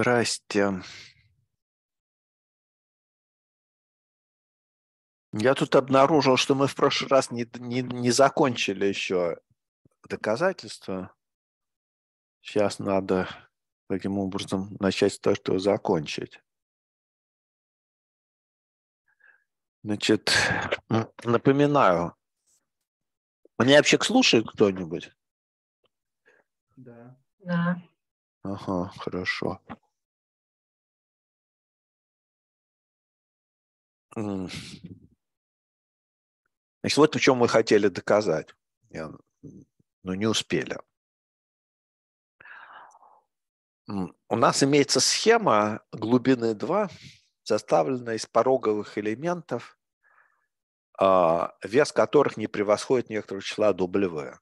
Здрасте. Я тут обнаружил, что мы в прошлый раз не, не, не закончили еще доказательства. Сейчас надо таким образом начать то, что закончить. Значит, напоминаю. Мне вообще слушает кто-нибудь? Да. Да. Ага, хорошо. Значит, вот в чем мы хотели доказать, но ну, не успели. У нас имеется схема глубины 2, составленная из пороговых элементов, а, вес которых не превосходит некоторого числа W.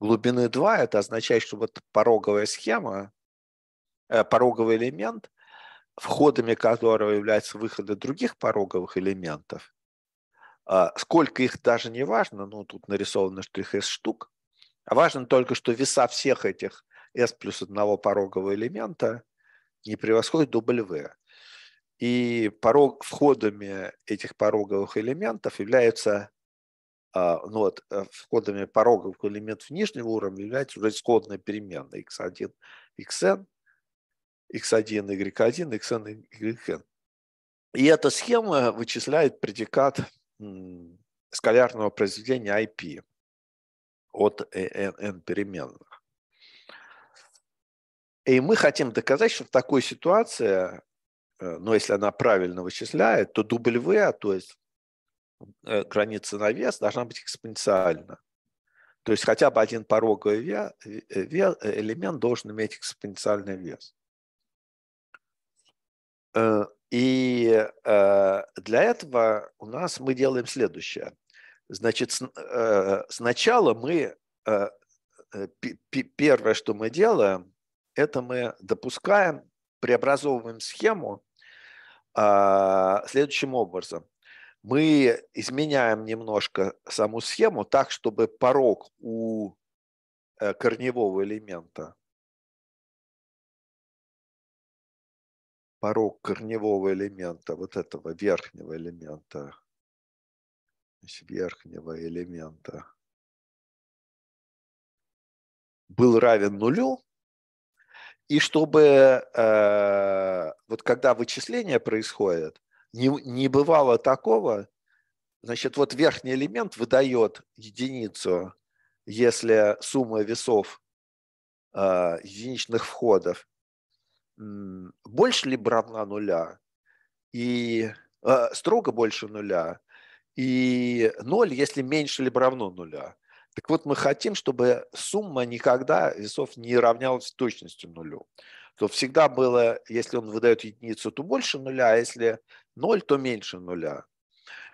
Глубины 2 – это означает, что вот пороговая схема, э, пороговый элемент входами которого являются выходы других пороговых элементов, а сколько их даже не важно, ну тут нарисовано, что их S штук, а важно только, что веса всех этих S плюс одного порогового элемента не превосходит W. И порог, входами этих пороговых элементов являются а, ну вот, э, входами пороговых элементов нижнего уровня является уже исходная переменная x1, xn, x1, y1, xn, yn. И эта схема вычисляет предикат скалярного произведения IP от n переменных. И мы хотим доказать, что в такой ситуации, э, но ну, если она правильно вычисляет, то W, то есть э, граница на вес, должна быть экспоненциальна. То есть хотя бы один пороговый э, элемент должен иметь экспоненциальный вес. Э, и э, для этого у нас мы делаем следующее. Значит, э, сначала мы, первое, что мы делаем, это мы допускаем, преобразовываем схему а, следующим образом. Мы изменяем немножко саму схему так, чтобы порог у корневого элемента порог корневого элемента, вот этого верхнего элемента, верхнего элемента, был равен нулю, и чтобы э, вот когда вычисление происходит, не, не бывало такого, значит, вот верхний элемент выдает единицу, если сумма весов э, единичных входов больше либо равна нуля, и э, строго больше нуля, и ноль, если меньше либо равно нуля. Так вот, мы хотим, чтобы сумма никогда весов не равнялась точностью нулю. То всегда было, если он выдает единицу, то больше нуля, а если ноль, то меньше нуля.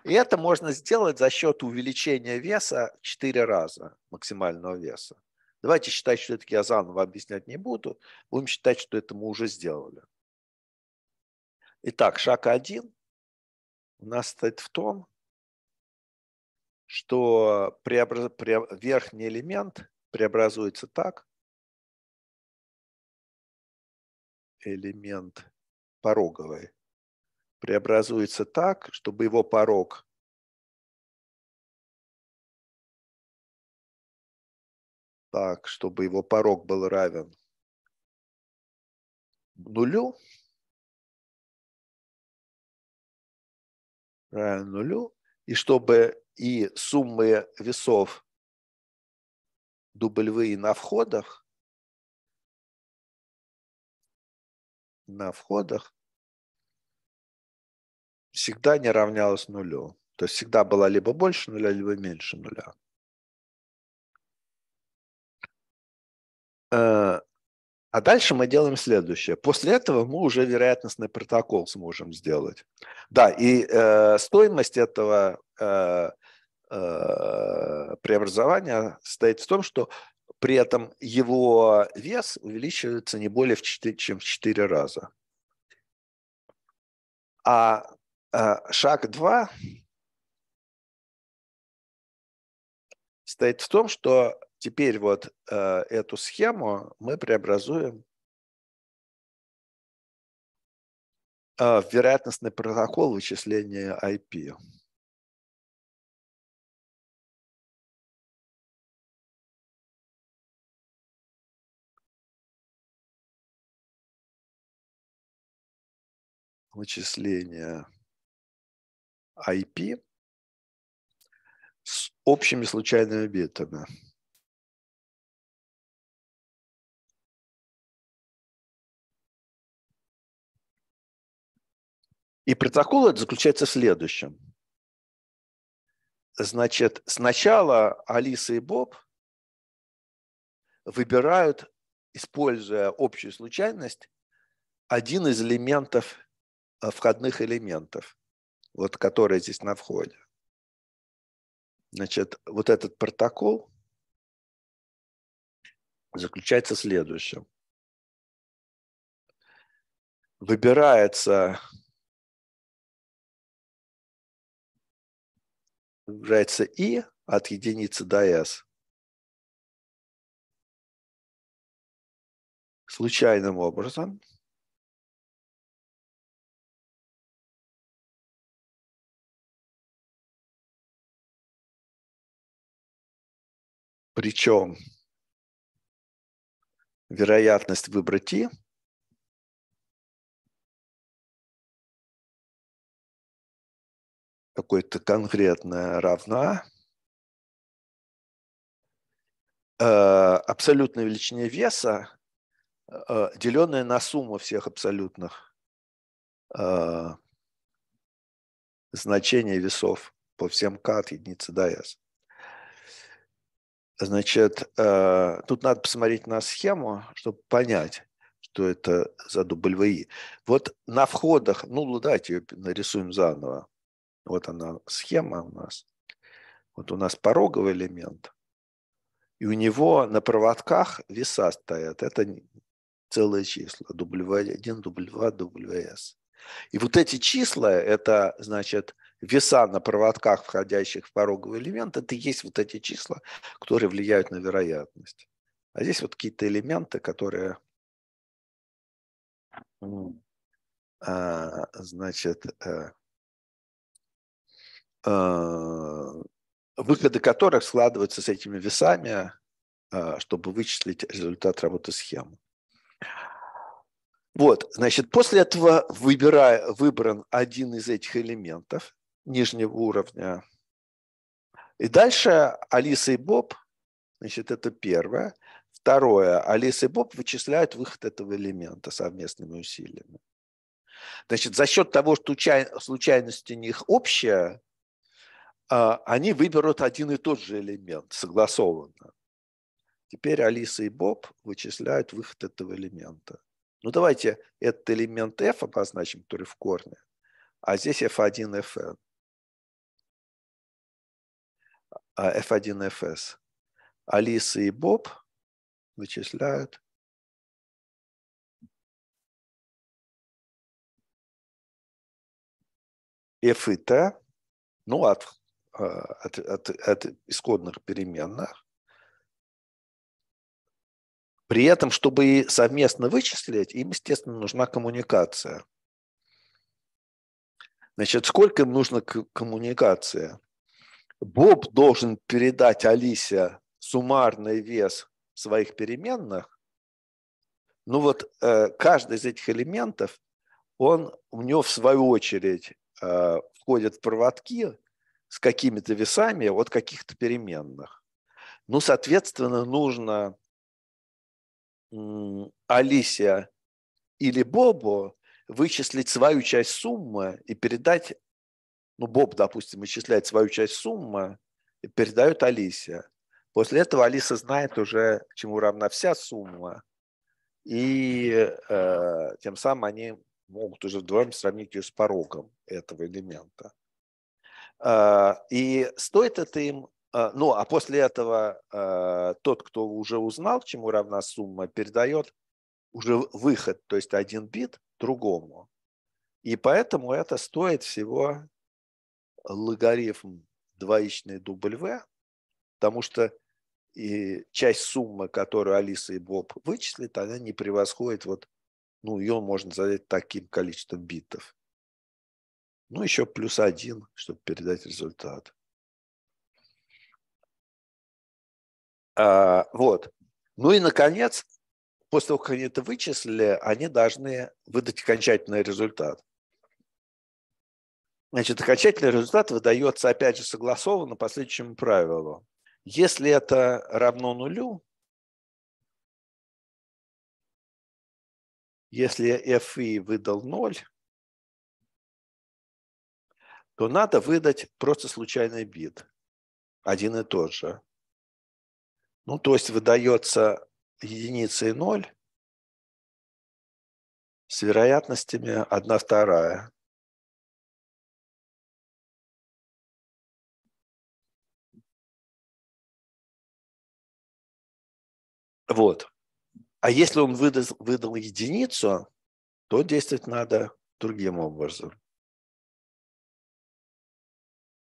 И это можно сделать за счет увеличения веса в 4 раза максимального веса. Давайте считать, что это я заново объяснять не буду. Будем считать, что это мы уже сделали. Итак, шаг один у нас стоит в том, что преобраз... пре... верхний элемент преобразуется так. Элемент пороговый преобразуется так, чтобы его порог так, чтобы его порог был равен нулю, равен нулю, и чтобы и суммы весов W на входах, на входах всегда не равнялась нулю. То есть всегда была либо больше нуля, либо меньше нуля. Э, а дальше мы делаем следующее. После этого мы уже вероятностный протокол сможем сделать. Да, и э, стоимость этого э, э, преобразования состоит в том, что при этом его вес увеличивается не более в 4, чем в 4 раза. А э, шаг 2 состоит в том, что Теперь вот э, эту схему мы преобразуем э, в вероятностный протокол вычисления IP. вычисления IP с общими случайными битами. И протокол заключается в следующем. Значит, сначала Алиса и Боб выбирают, используя общую случайность, один из элементов, э, входных элементов, вот которые здесь на входе. Значит, вот этот протокол заключается в следующем. Выбирается умножается и от единицы до s случайным образом Причем вероятность выбрать и какой то конкретная равна э, абсолютной величине веса, э, деленная на сумму всех абсолютных э, значений весов по всем k от единицы до s. Значит, тут надо посмотреть на схему, чтобы понять, что это за W. Вот на входах, ну, давайте ее нарисуем заново. Вот она, схема у нас. Вот у нас пороговый элемент, и у него на проводках веса стоят. Это целые числа. W1, W2, WS. И вот эти числа, это, значит, веса на проводках, входящих в пороговый элемент, это и есть вот эти числа, которые влияют на вероятность. А здесь вот какие-то элементы, которые, а, значит, э, Э, выходы которых складываются с этими весами, э, чтобы вычислить результат работы схемы. Вот, значит, после этого выбирая, выбран один из этих элементов нижнего уровня. И дальше Алиса и Боб, значит, это первое. Второе, Алиса и Боб вычисляют выход этого элемента совместными усилиями. Значит, за счет того, что случайность у них общая, а, они выберут один и тот же элемент согласованно. Теперь Алиса и Боб вычисляют выход этого элемента. Ну давайте этот элемент f обозначим, который в корне, а здесь f1, fn, а, f1, fs. Алиса и Боб вычисляют f и t, ну, от а, от, от, от исходных переменных. При этом, чтобы совместно вычислить, им, естественно, нужна коммуникация. Значит, сколько им нужно коммуникации? Боб должен передать Алисе суммарный вес своих переменных. Ну вот э, каждый из этих элементов, он у него в свою очередь э, входит в проводки, с какими-то весами а от каких-то переменных. Ну, соответственно, нужно Алисе или Бобу вычислить свою часть суммы и передать, ну, Боб, допустим, вычисляет свою часть суммы и передает Алисе. После этого Алиса знает уже, чему равна вся сумма, и э, тем самым они могут уже вдвоем сравнить ее с порогом этого элемента. А, и стоит это им а, ну, а после этого а, тот, кто уже узнал, чему равна сумма, передает уже выход, то есть один бит другому. И поэтому это стоит всего логарифм двоичный в, потому что и часть суммы, которую Алиса и Боб вычислят, она не превосходит вот, ну, ее можно задать таким количеством битов. Ну, еще плюс один, чтобы передать результат. А, вот. Ну и, наконец, после того, как они это вычислили, они должны выдать окончательный результат. Значит, окончательный результат выдается, опять же, согласованно по следующему правилу. Если это равно нулю, если fi e выдал 0, то надо выдать просто случайный бит. Один и тот же. Ну, то есть выдается единица и ноль с вероятностями 1 вторая. Вот. А если он выдал, выдал единицу, то действовать надо другим образом.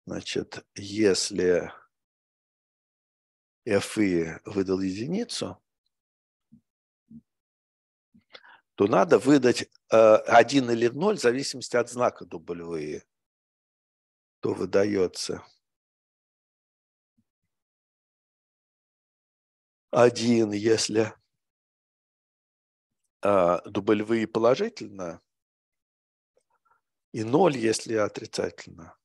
Значит, если FI выдал единицу, то надо выдать э, один или ноль, в зависимости от знака W, e. то выдается один, если а, W e положительно, и ноль, если отрицательно.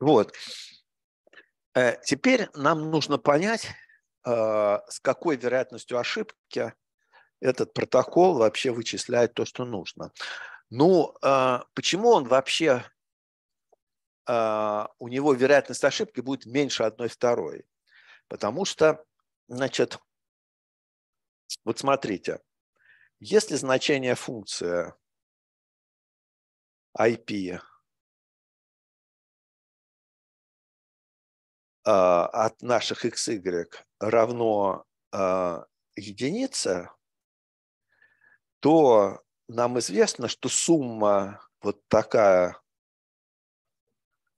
Вот. Э, теперь нам нужно понять, э, с какой вероятностью ошибки этот протокол вообще вычисляет то, что нужно. Ну, э, почему он вообще, у него вероятность ошибки будет меньше 1 второй? Потому что, значит, вот смотрите, если значение функции IP А, от наших xy равно а, единице, то нам известно, что сумма вот такая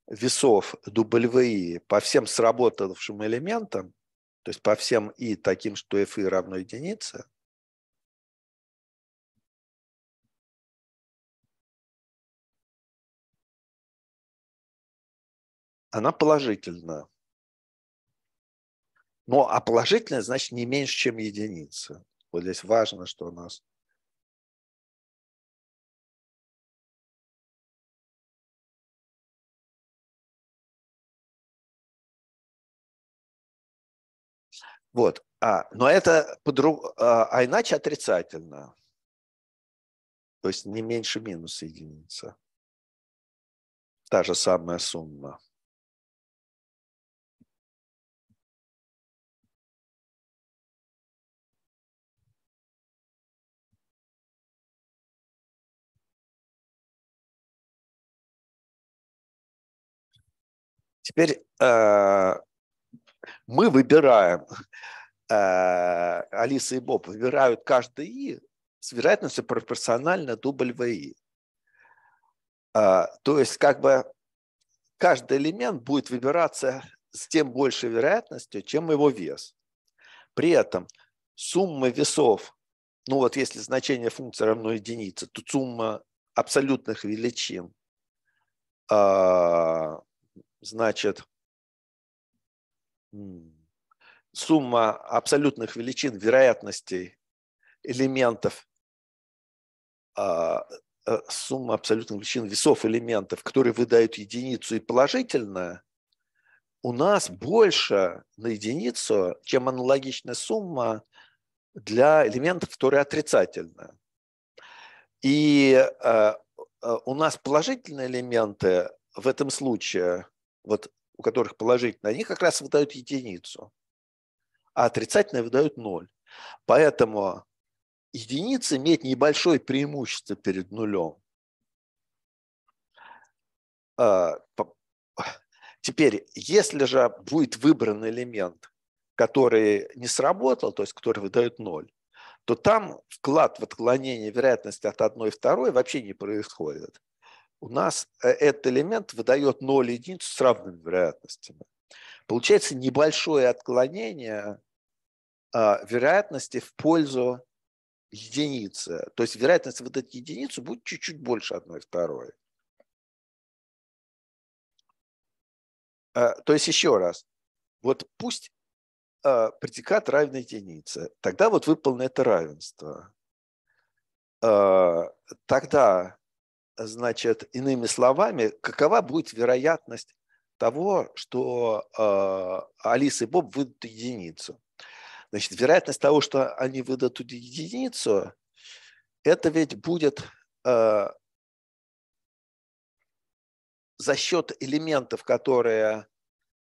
весов WI по всем сработавшим элементам, то есть по всем и таким, что f равно единице, она положительна. Но а положительное значит не меньше, чем единица. Вот здесь важно, что у нас Вот. А, но это подруг... а, а иначе отрицательно. То есть не меньше минус единица. Та же самая сумма. Теперь э, мы выбираем, э, Алиса и Боб выбирают каждый «и» с вероятностью пропорционально «и». Э, то есть как бы каждый элемент будет выбираться с тем большей вероятностью, чем его вес. При этом сумма весов, ну вот если значение функции равно единице, то сумма абсолютных величин э, Значит, сумма абсолютных величин вероятностей элементов, а, э, сумма абсолютных величин весов элементов, которые выдают единицу и положительное, у нас больше на единицу, чем аналогичная сумма для элементов, которые отрицательны. И э, э, у нас положительные элементы в этом случае – вот у которых положительно, они как раз выдают единицу, а отрицательные выдают ноль. Поэтому единица имеет небольшое преимущество перед нулем. А, теперь, если же будет выбран элемент, который не сработал, то есть который выдает ноль, то там вклад в отклонение вероятности от 1 и 2 вообще не происходит у нас э, этот элемент выдает 0 единицу с равными вероятностями. Получается небольшое отклонение а, вероятности в пользу единицы. То есть вероятность выдать единицу будет чуть-чуть больше одной второй. А, то есть еще раз, вот пусть а, предикат равен единице, тогда вот выполнено это равенство. Тогда Значит, иными словами, какова будет вероятность того, что э, Алиса и Боб выдадут единицу? Значит, вероятность того, что они выдадут единицу, это ведь будет э, за счет элементов, которые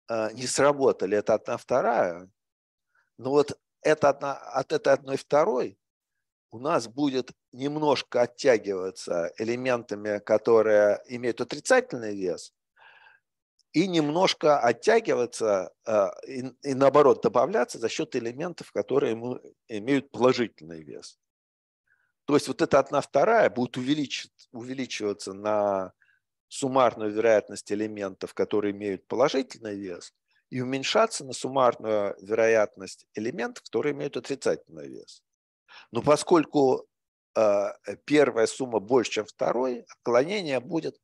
э, не сработали, это одна вторая, но ну вот это одна, от этой одной второй у нас будет немножко оттягиваться элементами, которые имеют отрицательный вес, и немножко оттягиваться э, и, и наоборот добавляться за счет элементов, которые ему имеют положительный вес. То есть вот эта одна вторая будет увеличиваться на суммарную вероятность элементов, которые имеют положительный вес, и уменьшаться на суммарную вероятность элементов, которые имеют отрицательный вес. Но поскольку а, первая сумма больше, чем второй, отклонение будет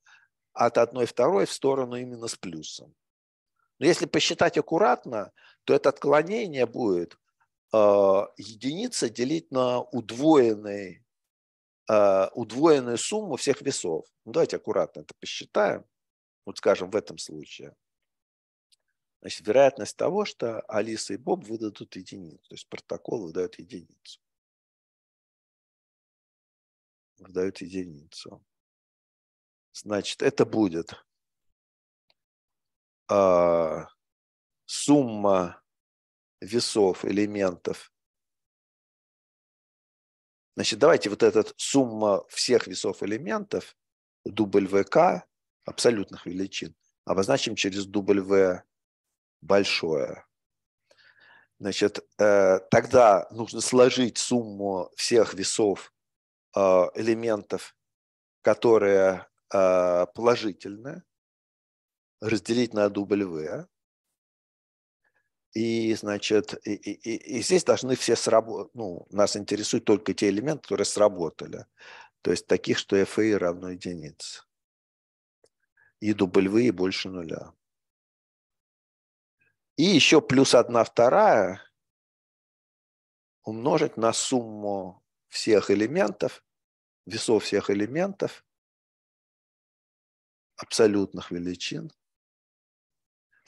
от одной второй в сторону именно с плюсом. Но если посчитать аккуратно, то это отклонение будет а, единица делить на удвоенный, а, удвоенную сумму всех весов. Ну, давайте аккуратно это посчитаем. Вот скажем, в этом случае. Значит, вероятность того, что Алиса и Боб выдадут единицу. То есть протокол выдает единицу дают единицу. Значит, это будет а, сумма весов элементов. Значит, давайте вот этот сумма всех весов элементов, дубль ВК, абсолютных величин, обозначим через дубль В большое. Значит, э, тогда нужно сложить сумму всех весов а, элементов, которые а, положительны, разделить на W. И, значит, и, и, и здесь должны все сработать. Ну, нас интересуют только те элементы, которые сработали. То есть таких, что FA e равно единице. И W больше нуля. И еще плюс одна вторая умножить на сумму всех элементов, весов всех элементов, абсолютных величин.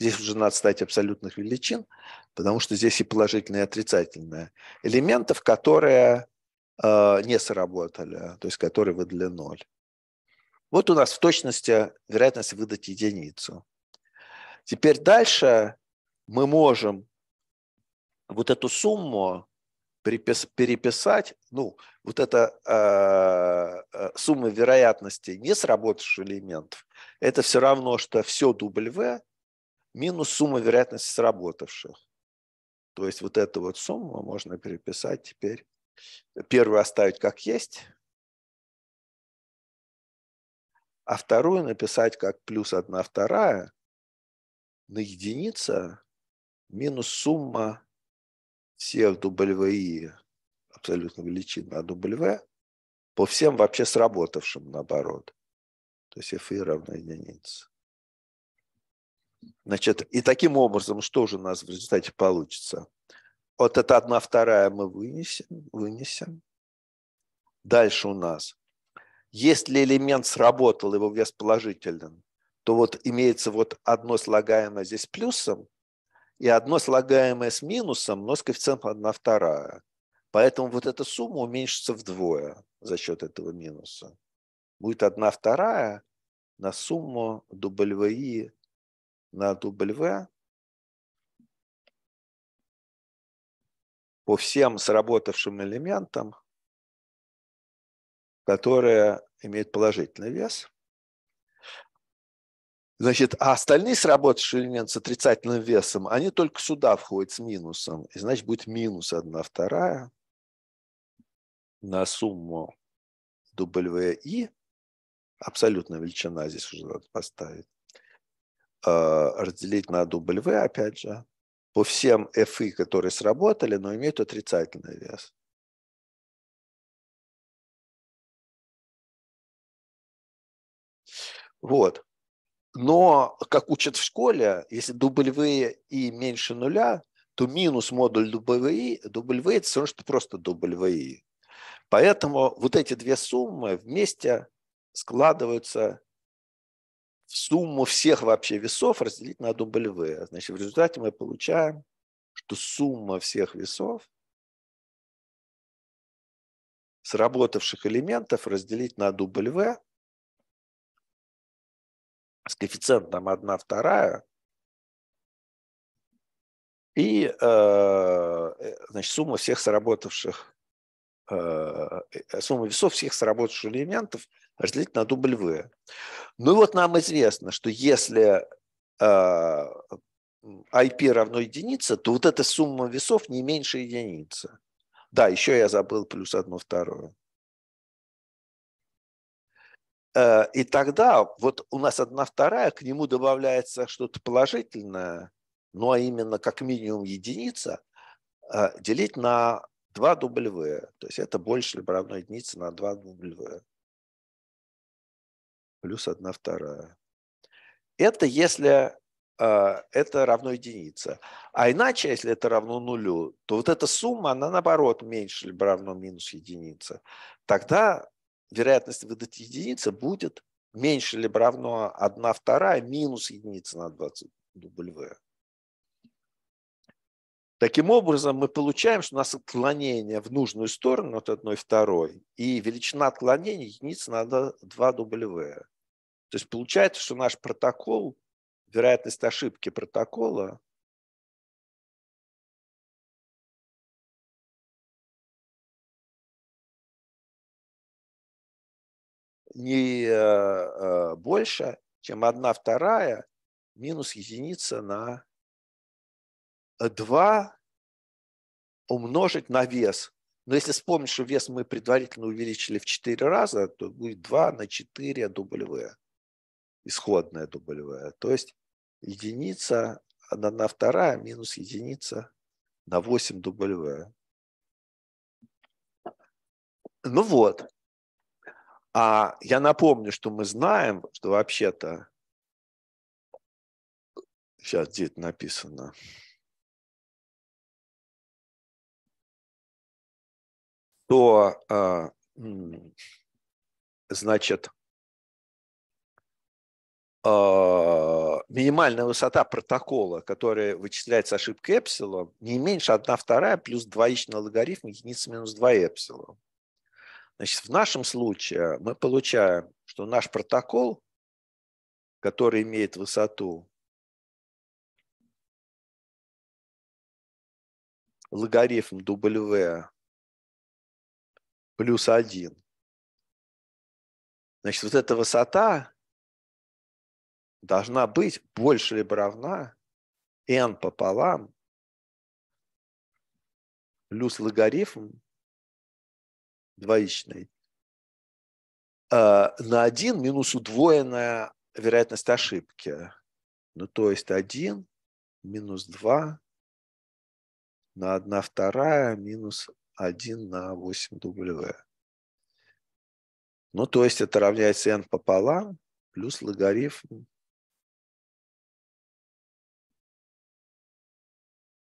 Здесь уже надо стать абсолютных величин, потому что здесь и положительное, и отрицательное. Элементов, которые э, не сработали, то есть которые выдали ноль. Вот у нас в точности вероятность выдать единицу. Теперь дальше мы можем вот эту сумму перепис, переписать, ну, вот эта э, э, сумма вероятности не сработавших элементов, это все равно, что все W минус сумма вероятности сработавших. То есть вот эту вот сумму можно переписать теперь. Первую оставить как есть, а вторую написать как плюс 1 вторая на единица минус сумма все W абсолютно величина, а W по всем вообще сработавшим наоборот. То есть FI равно единице. Значит, и таким образом, что же у нас в результате получится? Вот это одна вторая мы вынесем, вынесем. Дальше у нас. Если элемент сработал, его вес положителен, то вот имеется вот одно слагаемое здесь плюсом, и одно слагаемое с минусом, но с коэффициентом 1 вторая. Поэтому вот эта сумма уменьшится вдвое за счет этого минуса. Будет 1 вторая на сумму WI на W по всем сработавшим элементам, которые имеют положительный вес – Значит, а остальные сработавшие элементы с отрицательным весом, они только сюда входят с минусом. И значит, будет минус 1 вторая на сумму WI, абсолютная величина здесь уже надо поставить, а, разделить на W, опять же, по всем FI, которые сработали, но имеют отрицательный вес. Вот. Но, как учат в школе, если W и меньше нуля, то минус модуль W, W это все равно, что просто W. Поэтому вот эти две суммы вместе складываются в сумму всех вообще весов разделить на W. Значит, в результате мы получаем, что сумма всех весов сработавших элементов разделить на W с коэффициентом 1 вторая, и э, э, значит, сумма всех сработавших, э, сумма весов всех сработавших элементов разделить на W. Ну и вот нам известно, что если IP равно единице, то вот эта сумма весов не меньше единицы. Да, еще я забыл плюс одну вторую. Э, и тогда вот у нас одна вторая, к нему добавляется что-то положительное, ну а именно как минимум единица, э, делить на 2 W. То есть это больше либо равно единице на 2 W. Плюс 1 вторая. Это если э, это равно единице. А иначе, если это равно нулю, то вот эта сумма, она наоборот меньше, либо равно минус единице. Тогда вероятность выдать единица будет меньше либо равно 1 вторая минус единица на 20 W. Таким образом, мы получаем, что у нас отклонение в нужную сторону от 1 второй, и величина отклонения единица на 2 W. То есть получается, что наш протокол, вероятность ошибки протокола не э, э, больше, чем 1 вторая минус единица на 2 умножить на вес. Но если вспомнить, что вес мы предварительно увеличили в 4 раза, то будет 2 на 4 W, исходное W. То есть единица на, на вторая минус единица на 8 W. Ну вот. А я напомню, что мы знаем, что вообще-то... Сейчас где это написано? То, а, значит, а, минимальная высота протокола, которая вычисляется ошибкой эпсилон, не меньше 1 вторая плюс двоичный логарифм единицы минус 2 эпсилон. Значит, в нашем случае мы получаем, что наш протокол, который имеет высоту логарифм W плюс 1, значит, вот эта высота должна быть больше либо равна n пополам плюс логарифм двоичной, а, на 1 минус удвоенная вероятность ошибки. Ну, то есть 1 минус 2 на 1 вторая минус 1 на 8w. Ну, то есть это равняется n пополам плюс логарифм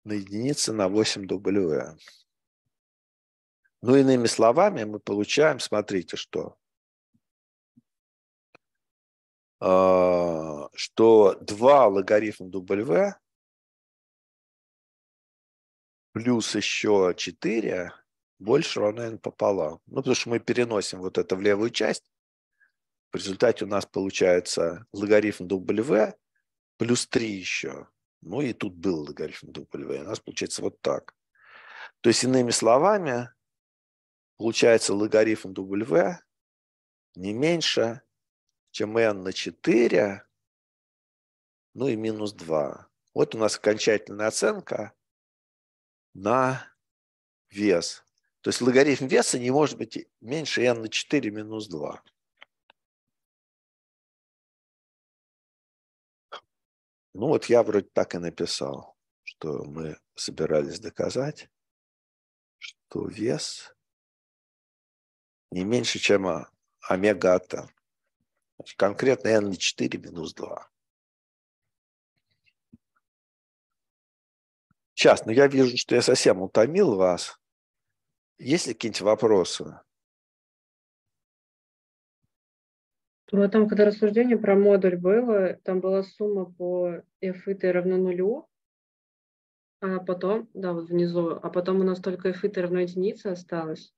на единице на 8w. Ну, иными словами, мы получаем, смотрите, что, а, что 2 логарифм W плюс еще 4 больше равно n пополам. Ну, потому что мы переносим вот это в левую часть. В результате у нас получается логарифм W плюс 3 еще. Ну и тут был логарифм W. У нас получается вот так. То есть, иными словами, Получается логарифм W не меньше, чем n на 4, ну и минус 2. Вот у нас окончательная оценка на вес. То есть логарифм веса не может быть меньше n на 4 минус 2. Ну вот я вроде так и написал, что мы собирались доказать, что вес не меньше, чем а, омега-ата. Конкретно N4 минус 2. Сейчас, но ну я вижу, что я совсем утомил вас. Есть ли какие-нибудь вопросы? Ну, там, когда рассуждение про модуль было, там была сумма по f и t равно нулю, а потом, да, вот внизу, а потом у нас только f и t равно единице осталось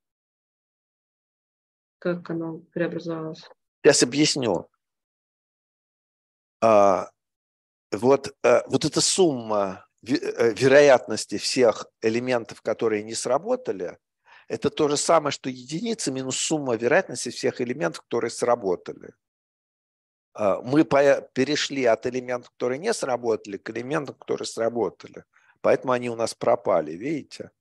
как оно преобразовалось? Сейчас объясню. А, вот, а, вот эта сумма э, вероятности всех элементов, которые не сработали, это то же самое, что единица минус сумма вероятности всех элементов, которые сработали. А, мы перешли от элементов, которые не сработали, к элементам, которые сработали. Поэтому они у нас пропали, видите?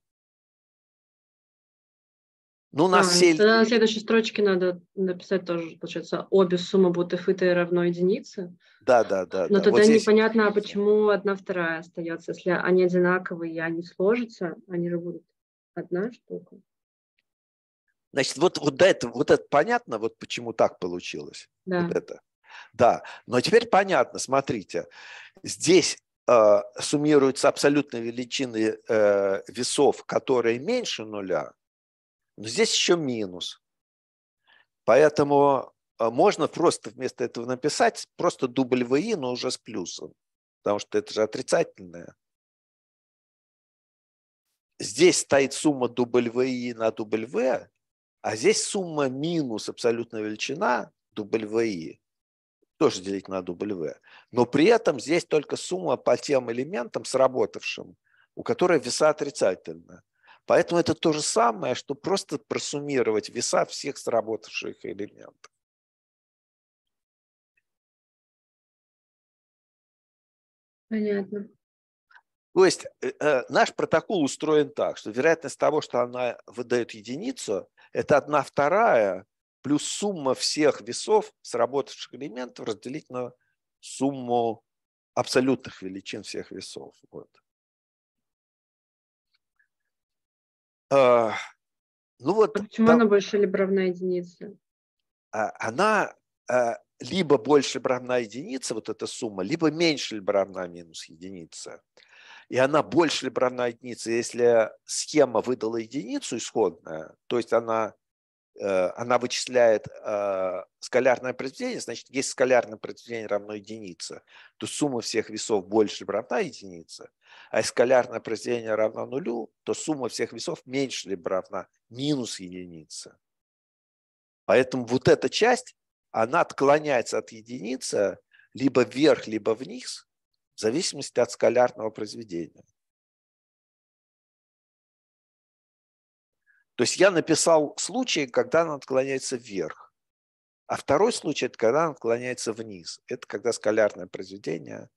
Ну, на да, все... На следующей строчке надо написать тоже, получается, обе суммы будут f и t равно единице. Да, да, да. Но да. тогда вот непонятно, а почему одна вторая остается, если они одинаковые и они сложатся, они же будут одна штука. Значит, вот, вот, это, вот это понятно, вот почему так получилось. Да. Вот это. Да, но теперь понятно, смотрите, здесь э, суммируются абсолютные величины э, весов, которые меньше нуля – но здесь еще минус. Поэтому э, можно просто вместо этого написать просто дубль ВИ, но уже с плюсом. Потому что это же отрицательное. Здесь стоит сумма W на W, а здесь сумма минус абсолютная величина W тоже делить на W. Но при этом здесь только сумма по тем элементам, сработавшим, у которой веса отрицательна. Поэтому это то же самое, что просто просуммировать веса всех сработавших элементов. Понятно. То есть э, э, наш протокол устроен так, что вероятность того, что она выдает единицу, это одна вторая плюс сумма всех весов сработавших элементов разделить на сумму абсолютных величин всех весов. Вот. А, ну вот, а почему там, она больше либравна единица? А, она а, либо больше равна единице, вот эта сумма, либо меньше либо равна минус единица. И она больше либо равна единице, если схема выдала единицу исходная, то есть она Э, она вычисляет э, скалярное произведение, значит, если скалярное произведение равно единице, то сумма всех весов больше либо равна единице, а если скалярное произведение равно нулю, то сумма всех весов меньше либо равна минус единице. Поэтому вот эта часть, она отклоняется от единицы либо вверх, либо вниз, в зависимости от скалярного произведения. То есть я написал случай, когда она отклоняется вверх. А второй случай – это когда она отклоняется вниз. Это когда скалярное произведение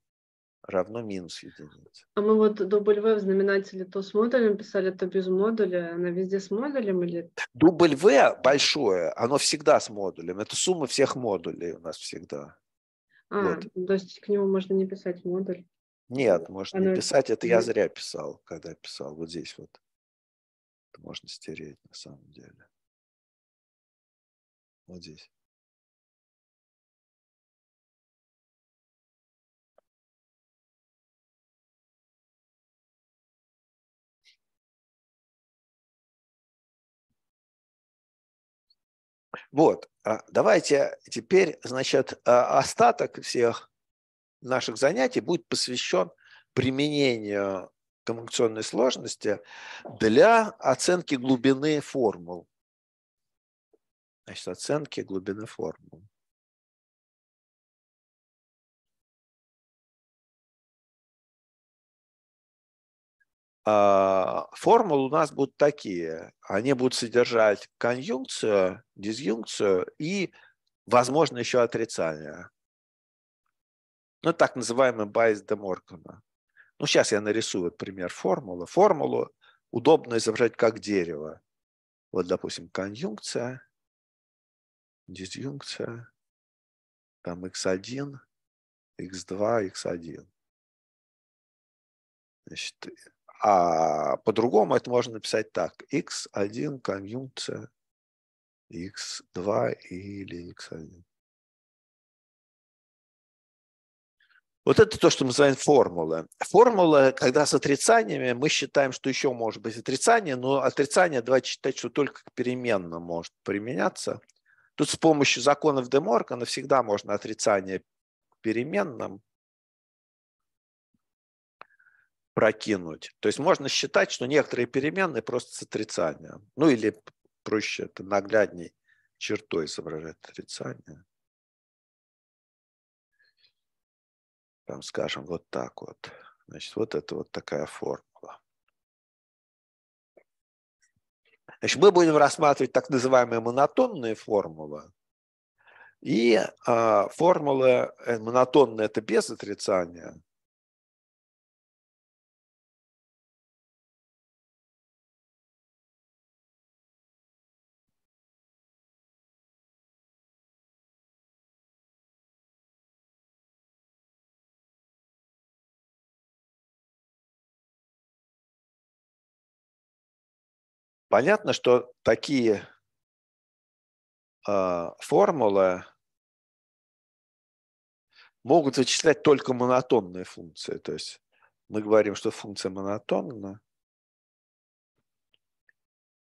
равно минус единице. А мы вот дубль В знаменателе то с модулем писали, то без модуля. Она везде с модулем или? Дубль большое, оно всегда с модулем. Это сумма всех модулей у нас всегда. А, вот. то есть к нему можно не писать модуль? Нет, можно оно... не писать. Это я зря писал, когда писал вот здесь вот можно стереть на самом деле. Вот здесь. Вот, а, давайте теперь, значит, а, остаток всех наших занятий будет посвящен применению коммуникационной сложности для оценки глубины формул. Значит, оценки глубины формул. А, формулы у нас будут такие. Они будут содержать конъюнкцию, дизъюнкцию и, возможно, еще отрицание. Ну, так называемый байс де Моргана. Ну, сейчас я нарисую, пример формулы. Формулу удобно изображать как дерево. Вот, допустим, конъюнкция, дизъюнкция, там x1, x2, x1. Значит, а по-другому это можно написать так. x1 конъюнкция x2 или x1. Вот это то, что мы называем формула. Формула, когда с отрицаниями мы считаем, что еще может быть отрицание, но отрицание давайте считать, что только переменно может применяться. Тут с помощью законов Де Моргана всегда можно отрицание к переменным прокинуть. То есть можно считать, что некоторые переменные просто с отрицанием. Ну или проще это наглядней чертой изображает отрицание. там, скажем, вот так вот. Значит, вот это вот такая формула. Значит, мы будем рассматривать так называемые монотонные формулы. И а, э, формула монотонная – это без отрицания – Понятно, что такие э, формулы могут вычислять только монотонные функции. То есть мы говорим, что функция монотонна.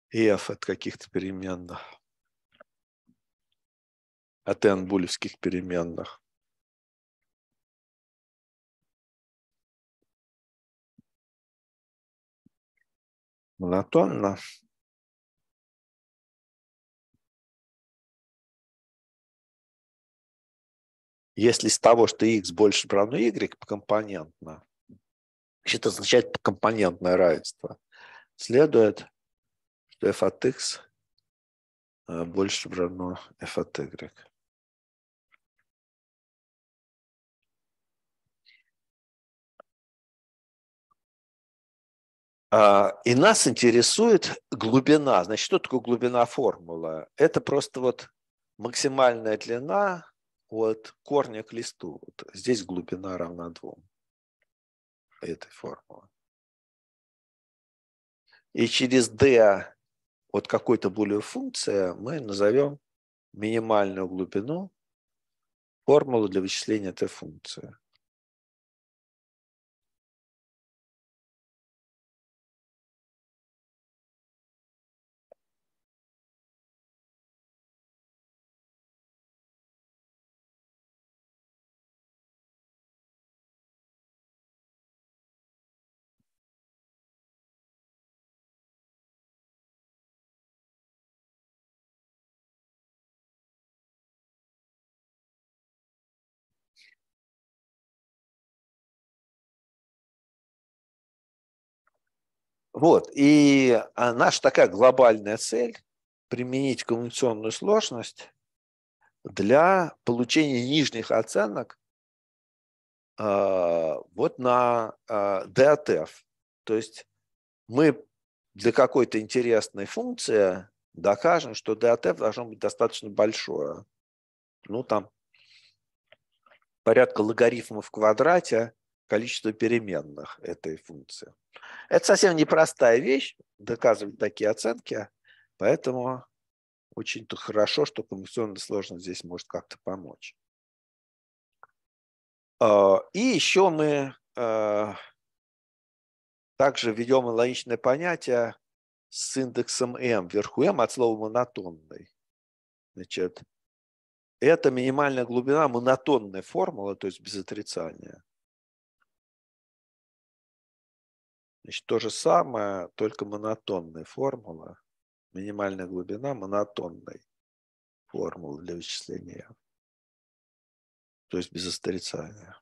И f от каких-то переменных. От n-булевских переменных. Монотонно. Если с того, что x больше равно y компонентно, значит, означает компонентное равенство. Следует, что f от x э, больше равно f от y. А, и нас интересует глубина. Значит, что такое глубина формула. Это просто вот максимальная длина от корня к листу. Вот здесь глубина равна двум этой формулы. И через d от какой-то более функции мы назовем минимальную глубину формулы для вычисления этой функции. Вот. И а, наша такая глобальная цель – применить коммуникационную сложность для получения нижних оценок а, вот на а, ДАТФ. То есть мы для какой-то интересной функции докажем, что ДАТФ должно быть достаточно большое. Ну, там порядка логарифма в квадрате количество переменных этой функции. Это совсем непростая вещь, доказывать такие оценки, поэтому очень хорошо, что коммуникационная сложность здесь может как-то помочь. А, и еще мы а, также введем аналогичное понятие с индексом m, вверху m от слова монотонный. Значит, это минимальная глубина монотонной формулы, то есть без отрицания, Значит, то же самое, только монотонная формула, минимальная глубина монотонной формулы для вычисления. То есть без отрицания.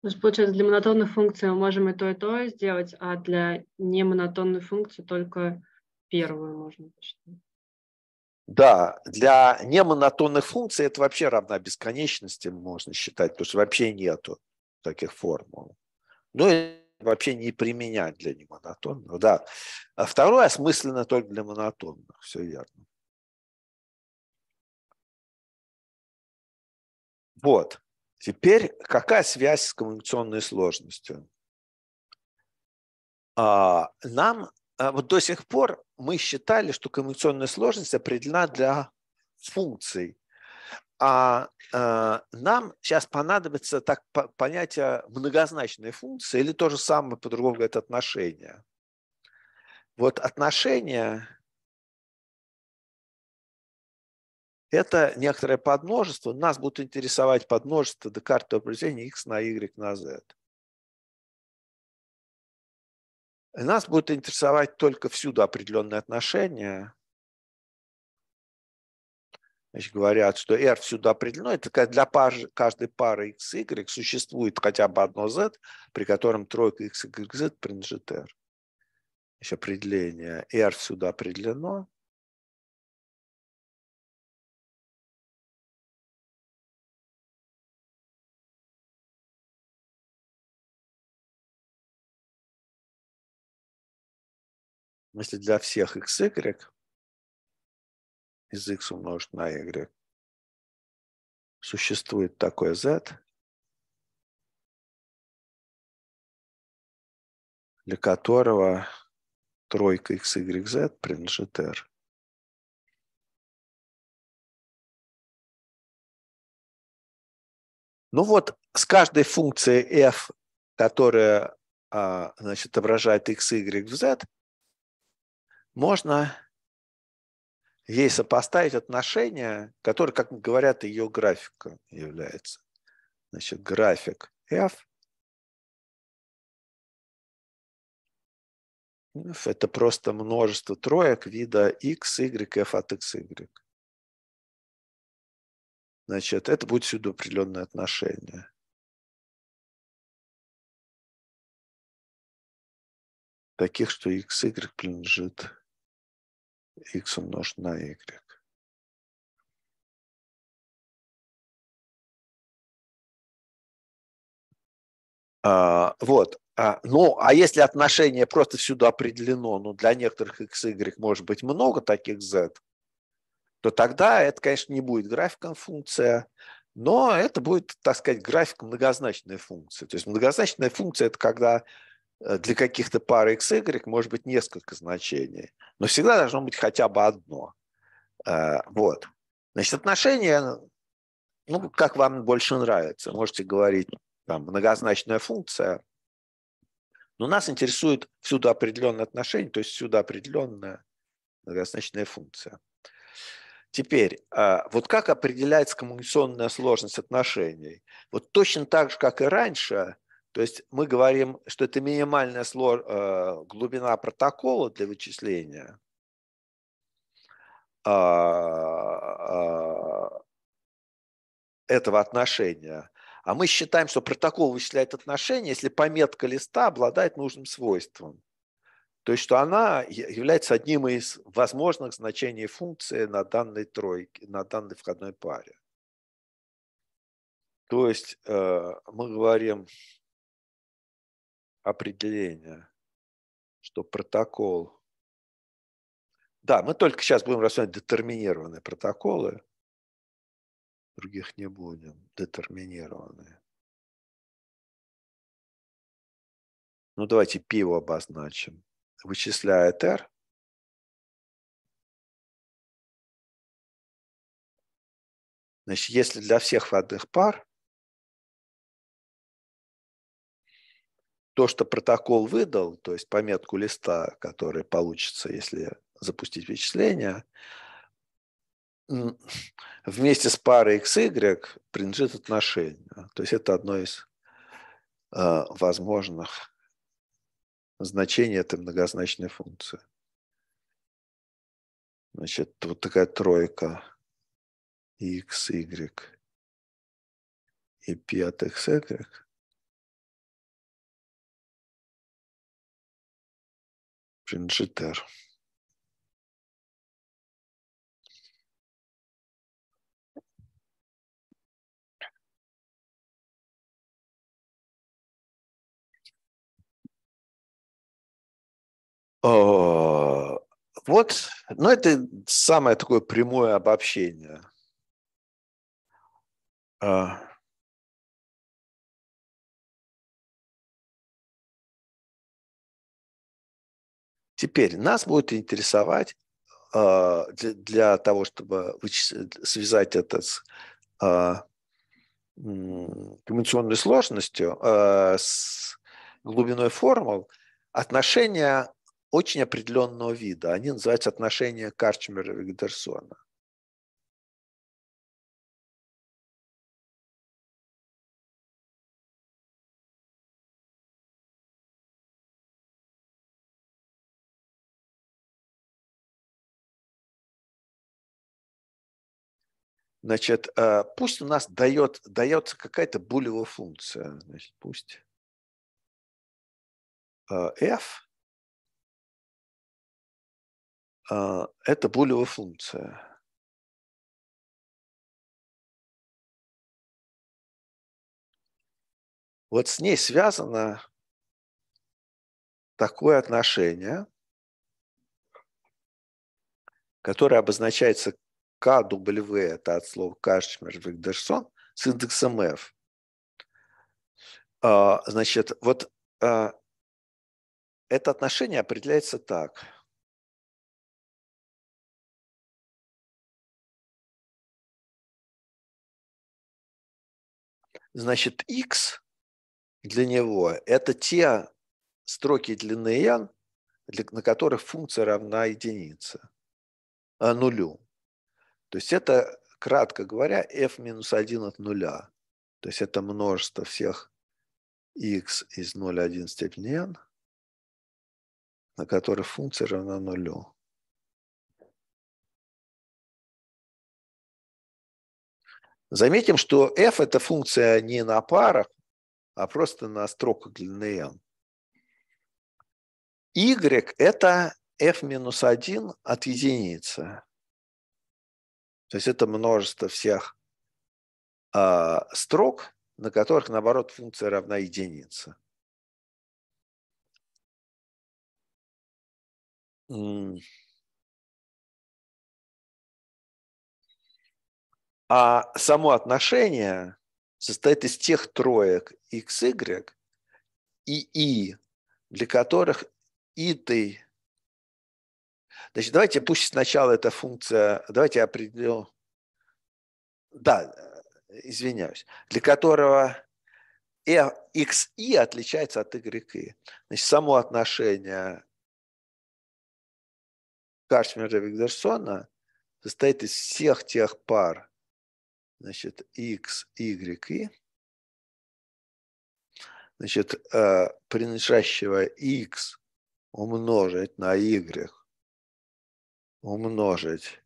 То есть, получается, для монотонных функций мы можем и то, и то сделать, а для немонотонной функции только первую можно посчитать. Да, для немонотонных функций это вообще равна бесконечности, можно считать, то есть вообще нету таких формул. Ну и вообще не применять для немонотонных. Да. А второе осмысленно только для монотонных. Все верно. Вот. Теперь какая связь с коммуникационной сложностью? А, нам а вот до сих пор мы считали, что коммуникационная сложность определена для функций а э, нам сейчас понадобится так по, понятие э, многозначная функции или то же самое, по-другому говорят, отношения. Вот отношения – это некоторое подмножество. Нас будут интересовать подмножество Декарта определения x на y на z. Нас будет интересовать только всюду определенные отношения – значит, говорят, что R всюду определено, это для пар, каждой пары x, y существует хотя бы одно z, при котором тройка x, y, z принадлежит R. Еще определение R всюду определено. Если для всех x, y, из x умножить на y. Существует такой z, для которого тройка x, y, z принадлежит r. Ну вот, с каждой функцией f, которая а, значит, отображает x, y, z, можно ей сопоставить отношения, которые, как говорят, ее графика является. Значит, график F. F – это просто множество троек вида x, y, f от x, y. Значит, это будет всюду определенное отношение. Таких, что x, y принадлежит x умножить на y. А, вот. А, ну, а если отношение просто всюду определено, ну, для некоторых x, y может быть много таких z, то тогда это, конечно, не будет графиком функция, но это будет, так сказать, график многозначной функции. То есть многозначная функция – это когда Э, для каких-то пар x, y может быть несколько значений, но всегда должно быть хотя бы одно. Э, вот. Значит, отношения, ну, как вам больше нравится. Можете говорить, там, многозначная функция. Но ну, нас интересует всюду определенное отношение, то есть всюду определенная многозначная функция. Теперь, а, вот как определяется коммуникационная сложность отношений? Вот точно так же, как и раньше – то есть мы говорим, что это минимальная слож... Э, глубина протокола для вычисления. А, а, этого отношения. А мы считаем, что протокол вычисляет отношения, если пометка листа обладает нужным свойством. То есть, что она является одним из возможных значений функции на данной тройке, на данной входной паре. То есть э, мы говорим, определение, что протокол... Да, мы только сейчас будем рассматривать детерминированные протоколы, других не будем, детерминированные. Ну, давайте P его обозначим. Вычисляет R. Значит, если для всех входных пар то, что протокол выдал, то есть пометку листа, который получится, если запустить вычисление, вместе с парой XY принадлежит отношению. То есть это одно из а, возможных значений этой многозначной функции. Значит, вот такая тройка x, y и p от x, y – принжитер. О, э, вот, ну это самое такое прямое обобщение. А, Теперь нас будет интересовать э, для, для того, чтобы связать это с э, а, конвенционной сложностью, э, с глубиной формул, отношения очень определенного вида. Они называются отношения Карчмера вигдерсона Значит, э, пусть у нас дает, дается какая-то булевая функция. Значит, пусть э, f э, это булевая функция. Вот с ней связано такое отношение, которое обозначается КВ – это от слова Кашмер Вигдерсон с индексом F. А, значит, вот а, это отношение определяется так. Значит, x для него – это те строки длины n, на которых функция равна единице, а, нулю. То есть это, кратко говоря, f минус 1 от нуля. То есть это множество всех x из 0, 1 степени n, на которых функция равна нулю. Заметим, что f – это функция не на парах, а просто на строках длины n. y – это f минус 1 от единицы. То есть это множество всех э, строк, на которых, наоборот, функция равна единице. А само отношение состоит из тех троек x, y и i, для которых и ты Значит, давайте пусть сначала эта функция, давайте определю, да, извиняюсь, для которого xi отличается от y Значит, само отношение Кашмера Вигдерсона состоит из всех тех пар, значит, x, y, и, значит, э, принадлежащего x умножить на y умножить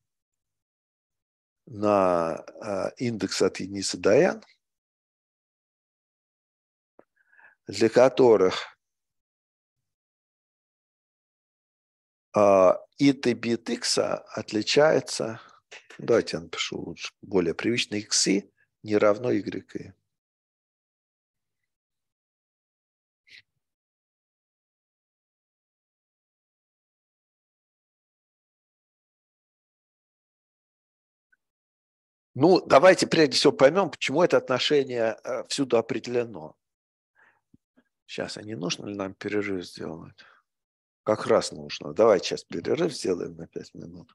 на а, индекс от единицы до n, для которых ит а, и бит x отличается, давайте я напишу лучше, более привычно, x не равно y. Ну, давайте прежде всего поймем, почему это отношение э, всюду определено. Сейчас, а не нужно ли нам перерыв сделать? Как раз нужно. Давай сейчас перерыв сделаем на 5 минут.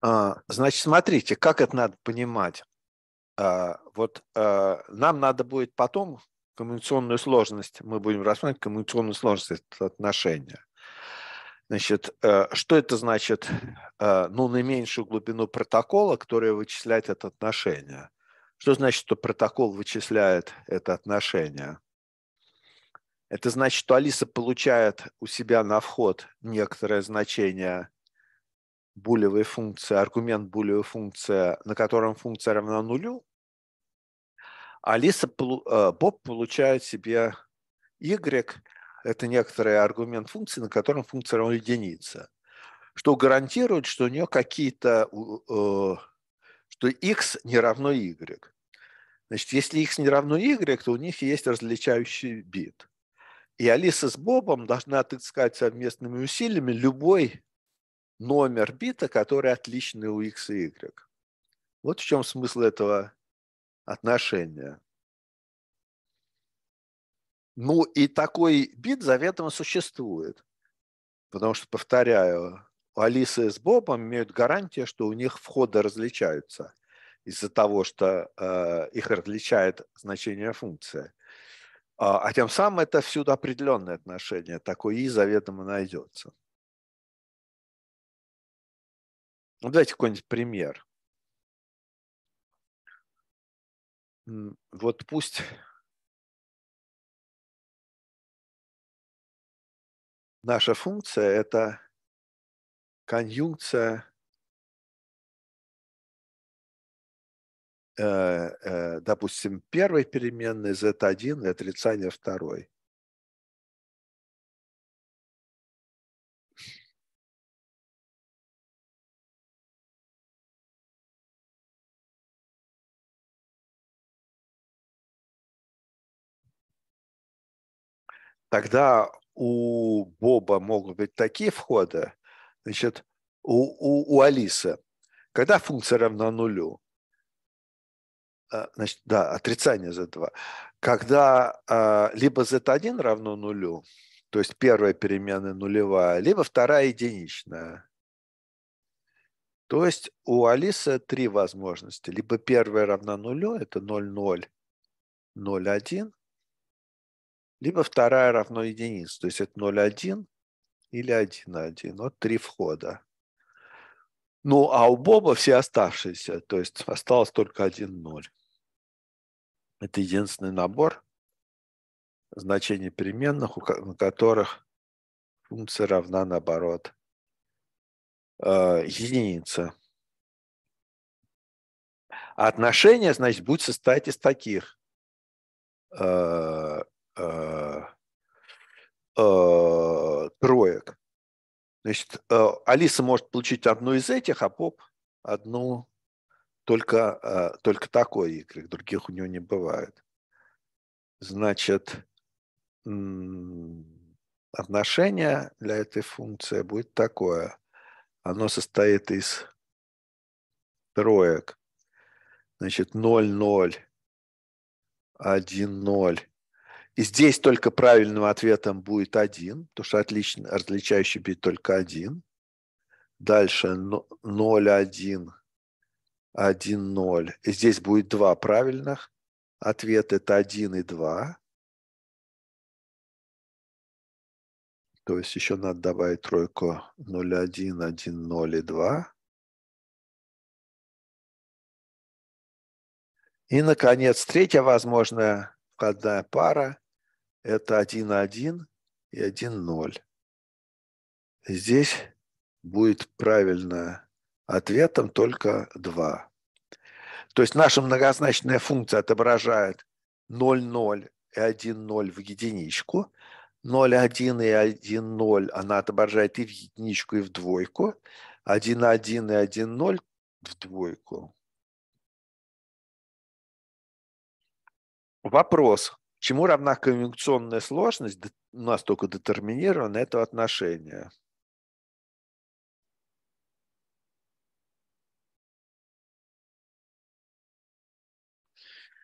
А, значит, смотрите, как это надо понимать. А, вот а, нам надо будет потом коммуникационную сложность, мы будем рассматривать коммуникационную сложность отношения. Значит, что это значит? Ну, наименьшую глубину протокола, которая вычисляет это отношение. Что значит, что протокол вычисляет это отношение? Это значит, что Алиса получает у себя на вход некоторое значение булевая функция, аргумент булевой функции, на котором функция равна нулю, Алиса, э, Боб получает себе y, это некоторый аргумент функции, на котором функция равна единице, что гарантирует, что у нее какие-то, э, что x не равно y. Значит, если x не равно y, то у них есть различающий бит. И Алиса с Бобом должна отыскать совместными усилиями любой номер бита, который отличный у x и y. Вот в чем смысл этого отношения. Ну и такой бит заведомо существует. Потому что, повторяю, у Алисы с Бобом имеют гарантия, что у них входы различаются из-за того, что э, их различает значение функции. А, а тем самым это всюду определенное отношение. Такое и заведомо найдется. Ну, давайте какой-нибудь пример. Вот пусть наша функция – это конъюнкция э, э, допустим, первой переменной z1 и отрицание второй. тогда у Боба могут быть такие входы, значит, у, у, у Алисы, когда функция равна нулю, а, значит, да, отрицание z2, когда а, либо z1 равно нулю, то есть первая переменная нулевая, либо вторая единичная. То есть у Алисы три возможности. Либо первая равна нулю, это 0,0, 0,1, либо вторая равно единице, то есть это 0,1 или 1,1, вот три входа. Ну, а у Боба все оставшиеся, то есть осталось только 1,0. Это единственный набор значений переменных, на которых функция равна, наоборот, э, единице. А отношения, значит, будет состоять из таких э, Э, э, троек. Значит, э, Алиса может получить одну из этих, а Поп одну только, только такой Y, других у нее не бывает. Значит, отношение для этой функции будет такое. Оно состоит из троек. Значит, 0, 0, 1, 0 и здесь только правильным ответом будет один, потому что отлично, различающий бит только один. Дальше 0, 1, 1, 0. И здесь будет два правильных ответа. Это 1 и 2. То есть еще надо добавить тройку 0, 1, 1, 0 и 2. И, наконец, третья возможная входная пара это 1,1 и 1,0. Здесь будет правильно ответом только 2. То есть наша многозначная функция отображает 0,0 и 1,0 в единичку. 0,1 и 1,0 она отображает и в единичку, и в двойку. 1,1 и 1,0 в двойку. Вопрос. Чему равна конъюнкционная сложность? У нас только детерминировано это отношение.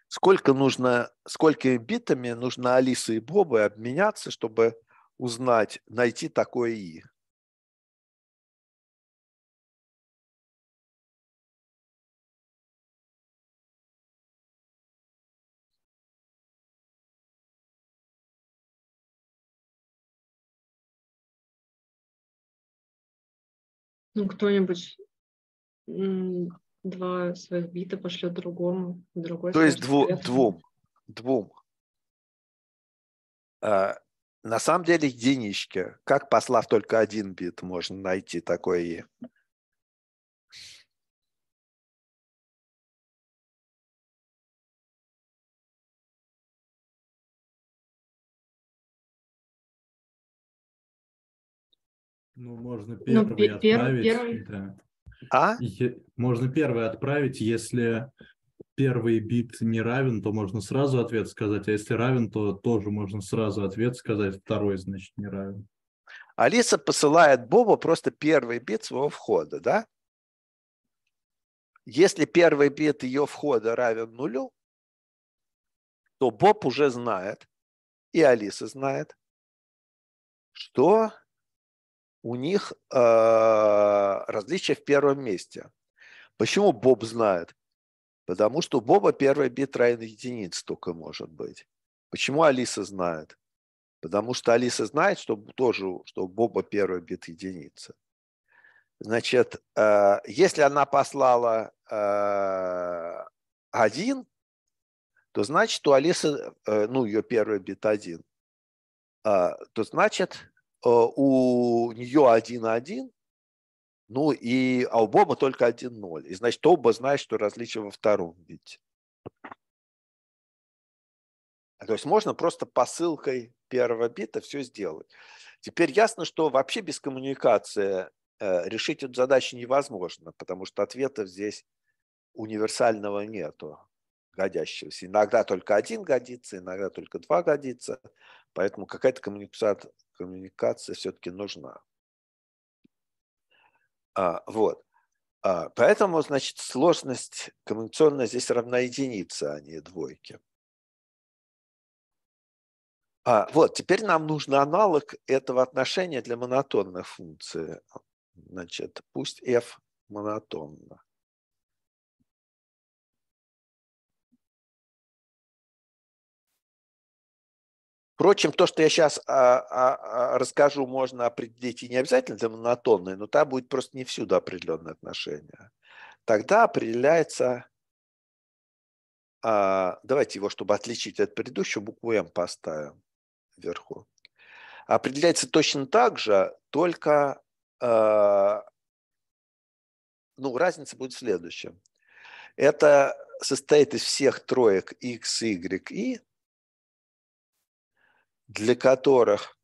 Сколько нужно, сколькими битами нужно Алиса и Бобы обменяться, чтобы узнать, найти такое «и»? Ну, кто-нибудь два своих бита пошлет другому, другой. То есть дву, двум, двум. А, на самом деле единички. Как послав только один бит, можно найти такое. Ну, можно ну, первый ну, пер- отправить. Первый. Да. А? Е- можно первый отправить, если первый бит не равен, то можно сразу ответ сказать, а если равен, то тоже можно сразу ответ сказать, второй, значит, не равен. Алиса посылает Бобу просто первый бит своего входа, да? Если первый бит ее входа равен нулю, то Боб уже знает, и Алиса знает, что у них э, а, различие в первом месте. Почему Боб знает? Потому что у Боба первая бит равна единиц только может быть. Почему Алиса знает? Потому что Алиса знает, что тоже, что у Боба первая бит единица. Значит, э, если она послала э, один, то значит, у Алисы, э, ну, ее первая бит один, э, то значит, Э, у нее 1-1, ну и а у Боба только 1-0. И значит, оба знают, что различие во втором виде. А, то есть можно просто посылкой первого бита все сделать. Теперь ясно, что вообще без коммуникации э, решить эту задачу невозможно, потому что ответов здесь универсального нету годящегося. Иногда только один годится, иногда только два годится. Поэтому какая-то коммуникация, коммуникация все-таки нужна. А, вот. А, поэтому, значит, сложность коммуникационная здесь равна единице, а не двойке. А, вот, теперь нам нужен аналог этого отношения для монотонных функций. Значит, пусть f монотонна. Впрочем, то, что я сейчас а, а, а, расскажу, можно определить и не обязательно для монотонной, но там будет просто не всюду определенное отношение. Тогда определяется, а, давайте его, чтобы отличить от предыдущего, букву М поставим вверху. Определяется точно так же, только а, ну, разница будет в следующем. Это состоит из всех троек x, y, и для которых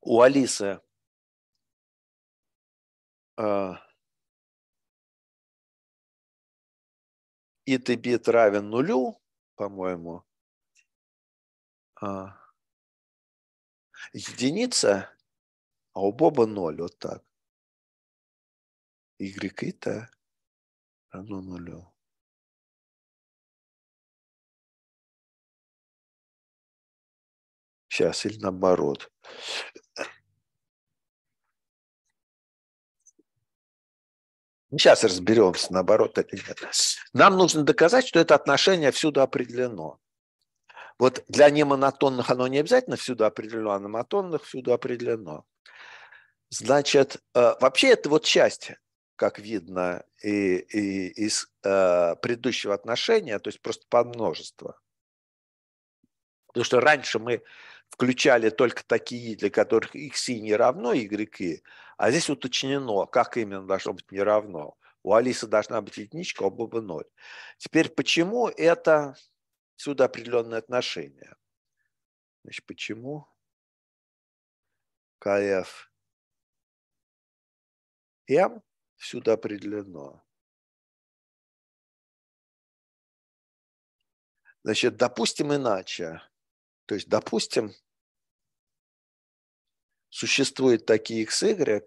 у Алисы э, и бит равен нулю, по-моему, э, единица, а у Боба ноль, вот так. Y это равно нулю. сейчас или наоборот. Сейчас разберемся, наоборот или нет. Нам нужно доказать, что это отношение всюду определено. Вот для немонотонных оно не обязательно всюду определено, а на монотонных всюду определено. Значит, э, вообще это вот часть, как видно и, и, из э, предыдущего отношения, то есть просто подмножество. Потому что раньше мы включали только такие, для которых x не равно y, а здесь уточнено, как именно должно быть не равно. У Алисы должна быть единичка, у Боба ноль. Теперь почему это сюда определенное отношение? Значит, почему КФ М эм сюда определено? Значит, допустим иначе. То есть, допустим, существуют такие XY,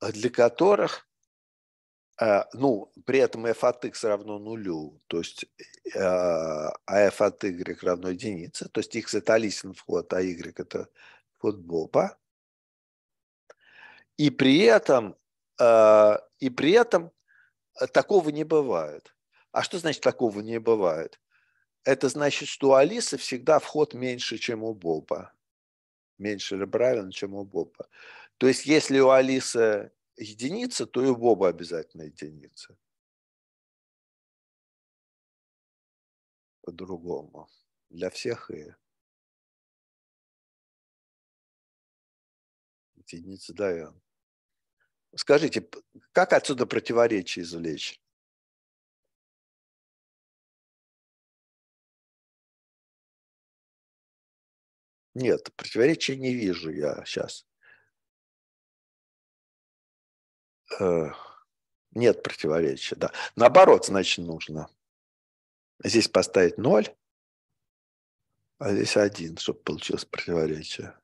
а для которых а, ну, при этом f от x равно нулю, то есть, а, а f от y равно единице, то есть x это Алисин вход, а y это вход Боба. И при этом, и при этом такого не бывает. А что значит такого не бывает? это значит, что у Алисы всегда вход меньше, чем у Боба. Меньше или правильно, чем у Боба. То есть, если у Алисы единица, то и у Боба обязательно единица. По-другому. Для всех и единица даем. Скажите, как отсюда противоречие извлечь? Нет, противоречия не вижу я сейчас. Э, нет противоречия, да. Наоборот, значит, нужно здесь поставить ноль, а здесь один, чтобы получилось противоречие.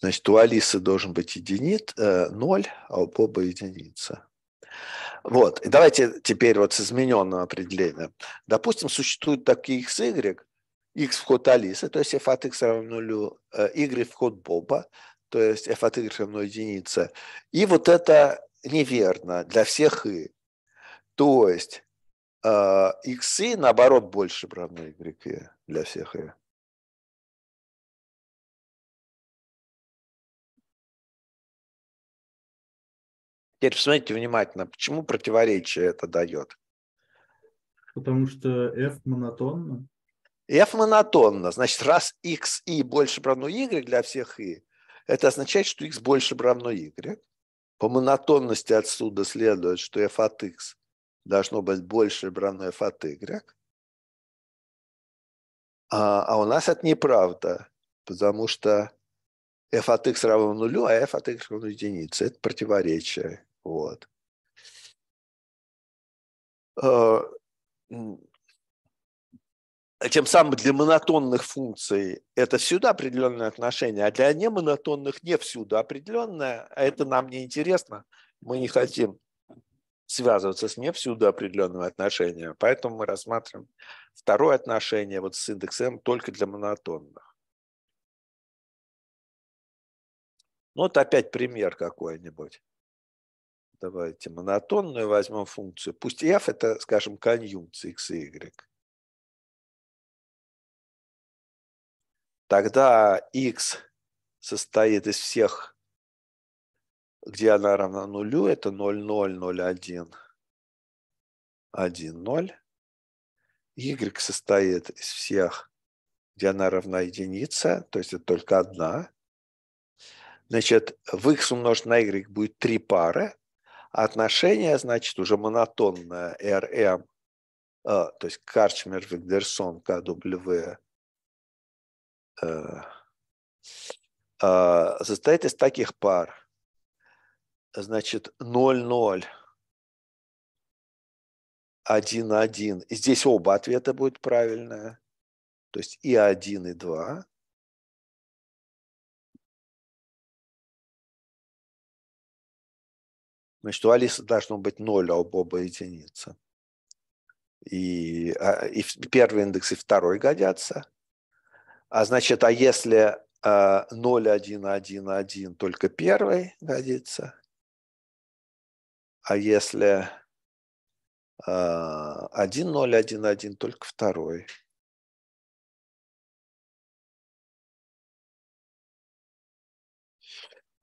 Значит, у Алисы должен быть единиц э, ноль, а у Боба единица. Вот, давайте теперь вот с измененным определением. Допустим, существуют такие x, y, x вход Алисы, то есть f от x равно нулю, y э, вход Боба, то есть f от y равно единице. И вот это неверно для всех y. То есть э, x и наоборот больше равно y для всех y. Теперь посмотрите внимательно, почему противоречие это дает? Потому что F монотонно. F монотонно. Значит, раз x и больше равно y для всех и, это означает, что x больше равно y. По монотонности отсюда следует, что f от x должно быть больше равно f от y. А, а у нас это неправда, потому что f от x равно нулю, а f от x равно единице. Это противоречие. Вот. А, а тем самым для монотонных функций это всегда определенное отношение, а для немонотонных не всюду определенное, а это нам не интересно, мы не хотим связываться с не всюду определенного отношения, поэтому мы рассматриваем второе отношение вот с индексом только для монотонных. Ну, вот опять пример какой-нибудь давайте монотонную возьмем функцию, пусть f это, скажем, конъюнкция x и y. Тогда x состоит из всех, где она равна нулю, это 0, 0, 0, 1, 1, 0. y состоит из всех, где она равна единице, то есть это только одна. Значит, в x умножить на y будет три пары. Отношение, значит, уже монотонное RM, э, то есть Карчмер, Вигдерсон, КВ, э, э, состоит из таких пар. Значит, 0-0, 1-1. Здесь оба ответа будут правильные. То есть и 1, и 2. Значит, у Алисы должно быть 0, а у Боба единица. И, и первый индекс и второй годятся. А значит, а если 0, 1, 1, 1, только первый годится. А если 1, 0, 1, 1, только второй.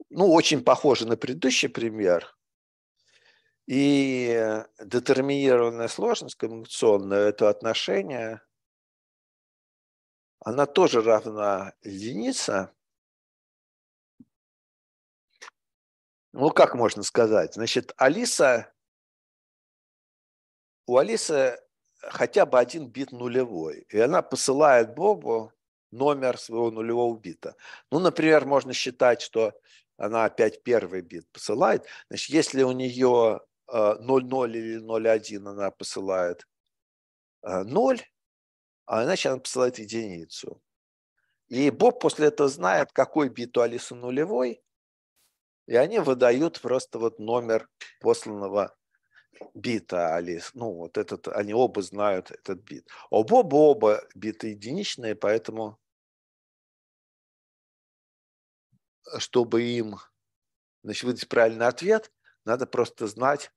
Ну, очень похоже на предыдущий пример – и детерминированная сложность коммуникационная, это отношение, она тоже равна единице. Ну, как можно сказать? Значит, Алиса, у Алисы хотя бы один бит нулевой, и она посылает Бобу номер своего нулевого бита. Ну, например, можно считать, что она опять первый бит посылает. Значит, если у нее 0,0 э, или 0,1 она посылает 0, э, а иначе она посылает единицу. И Боб после этого знает, какой бит у Алисы нулевой, и они выдают просто вот номер посланного бита Алис. Ну, вот этот, они оба знают этот бит. У Боба оба бита единичные, поэтому чтобы им значит, выдать правильный ответ, надо просто знать,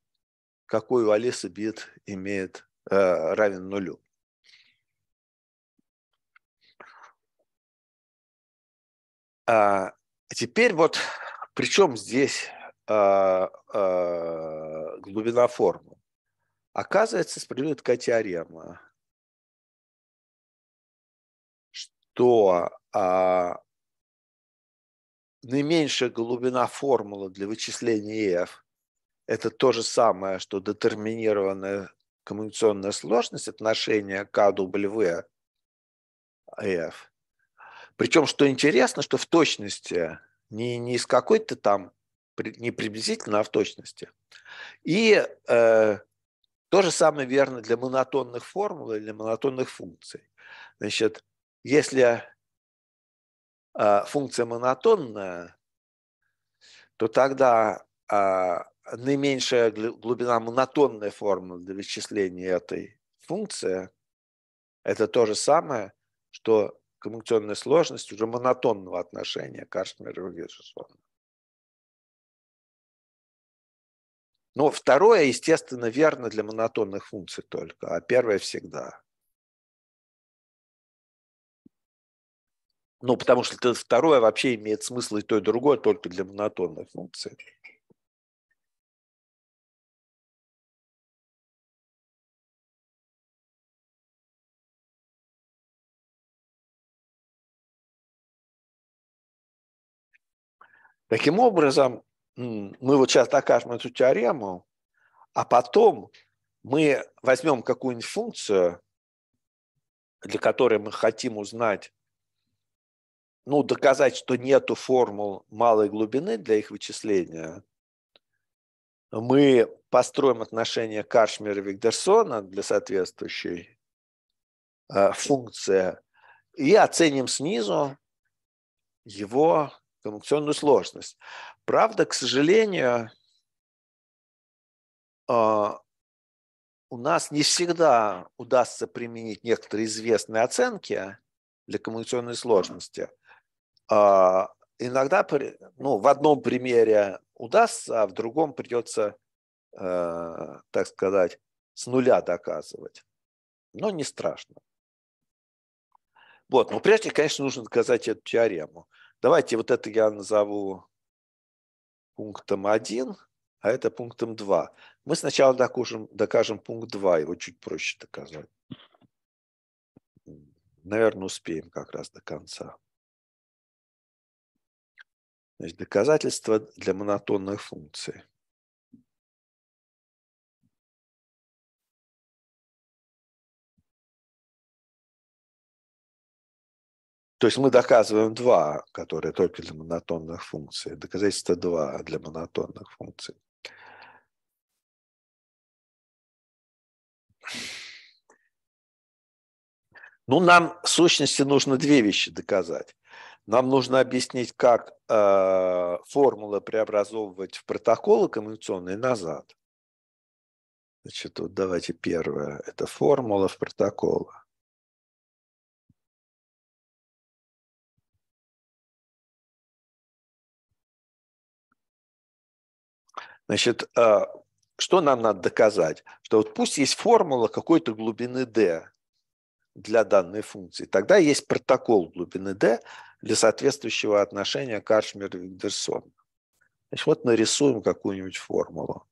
какой у Алисы бит имеет э, равен нулю. А теперь вот при чем здесь э, э, глубина формы. Оказывается, справедлива такая теорема, что э, наименьшая глубина формулы для вычисления f это то же самое, что детерминированная коммуникационная сложность отношения К-W а F. Причем, что интересно, что в точности, не, не из какой-то там, не приблизительно, а в точности. И э, то же самое верно для монотонных формул или для монотонных функций. Значит, если э, функция монотонная, то тогда а, наименьшая глубина монотонной формы для вычисления этой функции – это то же самое, что коммуникационная сложность уже монотонного отношения к Аршмеру и Но второе, естественно, верно для монотонных функций только, а первое всегда. Ну, потому что второе вообще имеет смысл и то, и другое только для монотонной функции. Таким образом, мы вот сейчас докажем эту теорему, а потом мы возьмем какую-нибудь функцию, для которой мы хотим узнать, ну, доказать, что нету формул малой глубины для их вычисления, мы построим отношение Кашмера Вигдерсона для соответствующей э, функции и оценим снизу его конъюнкционную сложность. Правда, к сожалению, а, у нас не всегда удастся применить некоторые известные оценки для коммуникационной сложности. А, иногда ну, в одном примере удастся, а в другом придется, э, так сказать, с нуля доказывать. Но не страшно. Вот. Но прежде, конечно, нужно доказать эту теорему. Давайте вот это я назову пунктом 1, а это пунктом 2. Мы сначала докажем, докажем пункт 2, его чуть проще доказать. Наверное, успеем как раз до конца. Значит, доказательства для монотонной функции. То есть мы доказываем два, которые только для монотонных функций. Доказательство два для монотонных функций. Ну, нам в сущности нужно две вещи доказать. Нам нужно объяснить, как э, формулы преобразовывать в протоколы коммуникационные назад. Значит, вот давайте первое. Это формула в протоколы. Значит, а, что нам надо доказать? Что вот пусть есть формула какой-то глубины D для данной функции. Тогда есть протокол глубины D для соответствующего отношения Каршмера-Викдерсона. Значит, вот нарисуем какую-нибудь формулу.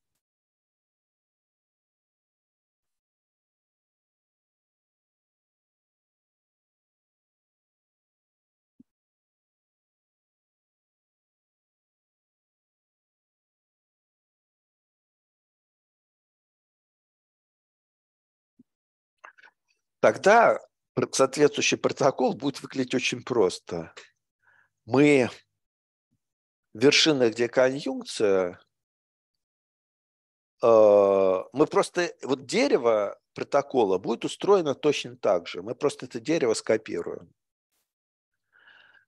Тогда соответствующий протокол будет выглядеть очень просто. Мы в где конъюнкция, э, мы просто, вот дерево протокола будет устроено точно так же. Мы просто это дерево скопируем.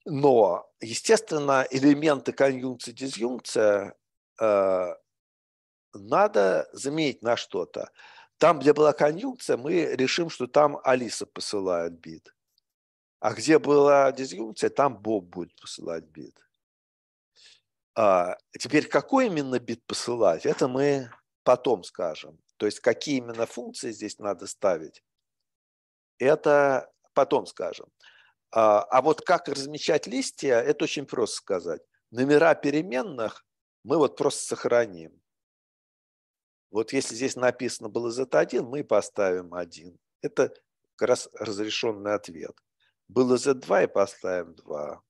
Но, естественно, элементы конъюнкции, дизъюнкция э, надо заменить на что-то. Там, где была конъюнкция, мы решим, что там Алиса посылает бит. А где была дизъюнкция, там Боб будет посылать бит. А теперь какой именно бит посылать, это мы потом скажем. То есть какие именно функции здесь надо ставить, это потом скажем. А, а вот как размечать листья, это очень просто сказать. Номера переменных мы вот просто сохраним. Вот если здесь написано было Z1, мы поставим 1. Это как раз разрешенный ответ. Было Z2 и поставим 2.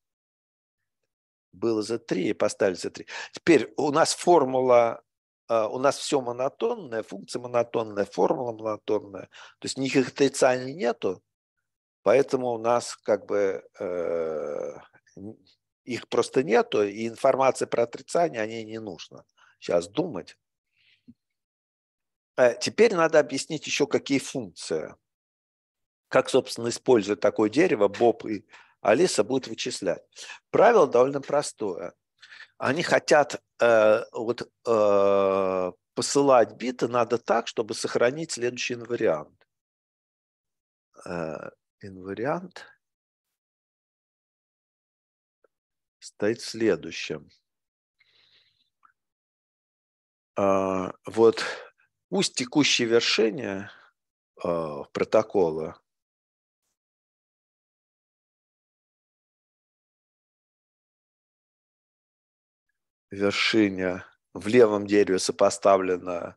Было Z3 и поставили Z3. Теперь у нас формула, а, у нас все монотонное, функция монотонная, формула монотонная. То есть никаких отрицаний нету, поэтому у нас как бы э, их просто нету, и информация про отрицание, о ней не нужно сейчас думать. Э, теперь надо объяснить еще, какие функции. Как, собственно, используя такое дерево, Боб и Алиса будут вычислять. Правило довольно простое. Они хотят э, вот, э, посылать биты надо так, чтобы сохранить следующий инвариант. Э, инвариант стоит в следующем. Э, а, вот Пусть текущие вершения э, протокола вершине в левом дереве сопоставлена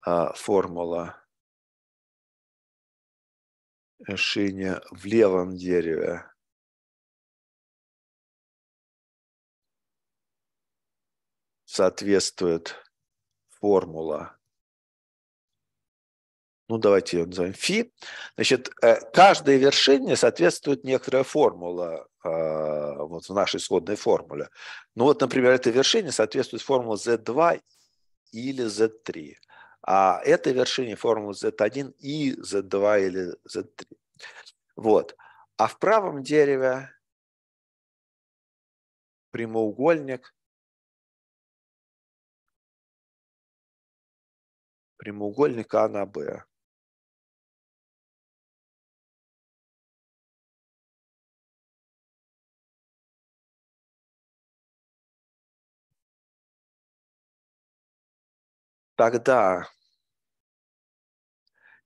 а, формула вершине в левом дереве соответствует формула. Ну, давайте ее назовем фи. Значит, э, каждой вершине соответствует некоторая формула э, вот в нашей исходной формуле. Ну вот, например, этой вершине соответствует формула z2 или z3. А этой вершине формула z1 и z2 или z3. Вот. А в правом дереве прямоугольник прямоугольник А на Б. Тогда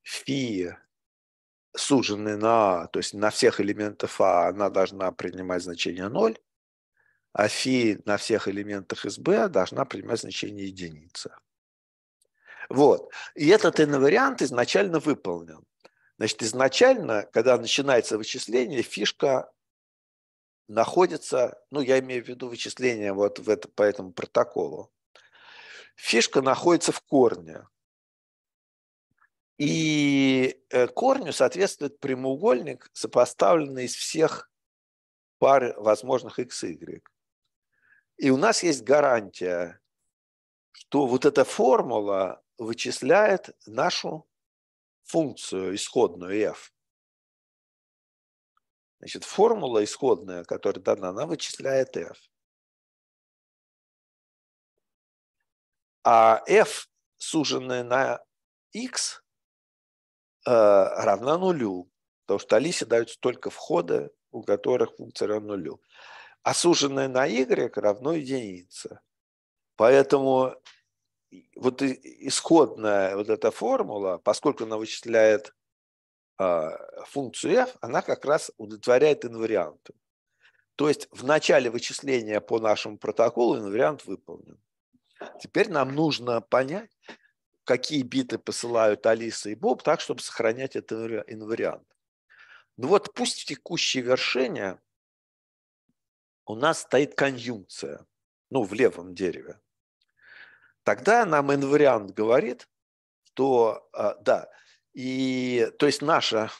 фи суженная на А, то есть на всех элементах А она должна принимать значение 0, а фи на всех элементах из Б должна принимать значение единица. Вот. И этот инвариант изначально выполнен. Значит, изначально, когда начинается вычисление, фишка находится, ну, я имею в виду вычисление вот в это, по этому протоколу. Фишка находится в корне. И э, корню соответствует прямоугольник, сопоставленный из всех пар возможных x, y. И у нас есть гарантия, что вот эта формула вычисляет нашу функцию исходную f. Значит, формула исходная, которая дана, она вычисляет f. А f, суженная на x, э, равна нулю, потому что Алисе даются только входы, у которых функция равна нулю. А суженная на y равно единице. Поэтому вот исходная вот эта формула, поскольку она вычисляет а, функцию f, она как раз удовлетворяет инварианту. То есть в начале вычисления по нашему протоколу инвариант выполнен. Теперь нам нужно понять, какие биты посылают Алиса и Боб, так, чтобы сохранять этот инвариант. Ну вот пусть в текущее вершение у нас стоит конъюнкция, ну, в левом дереве. Тогда нам инвариант говорит, что а, да, и то есть наша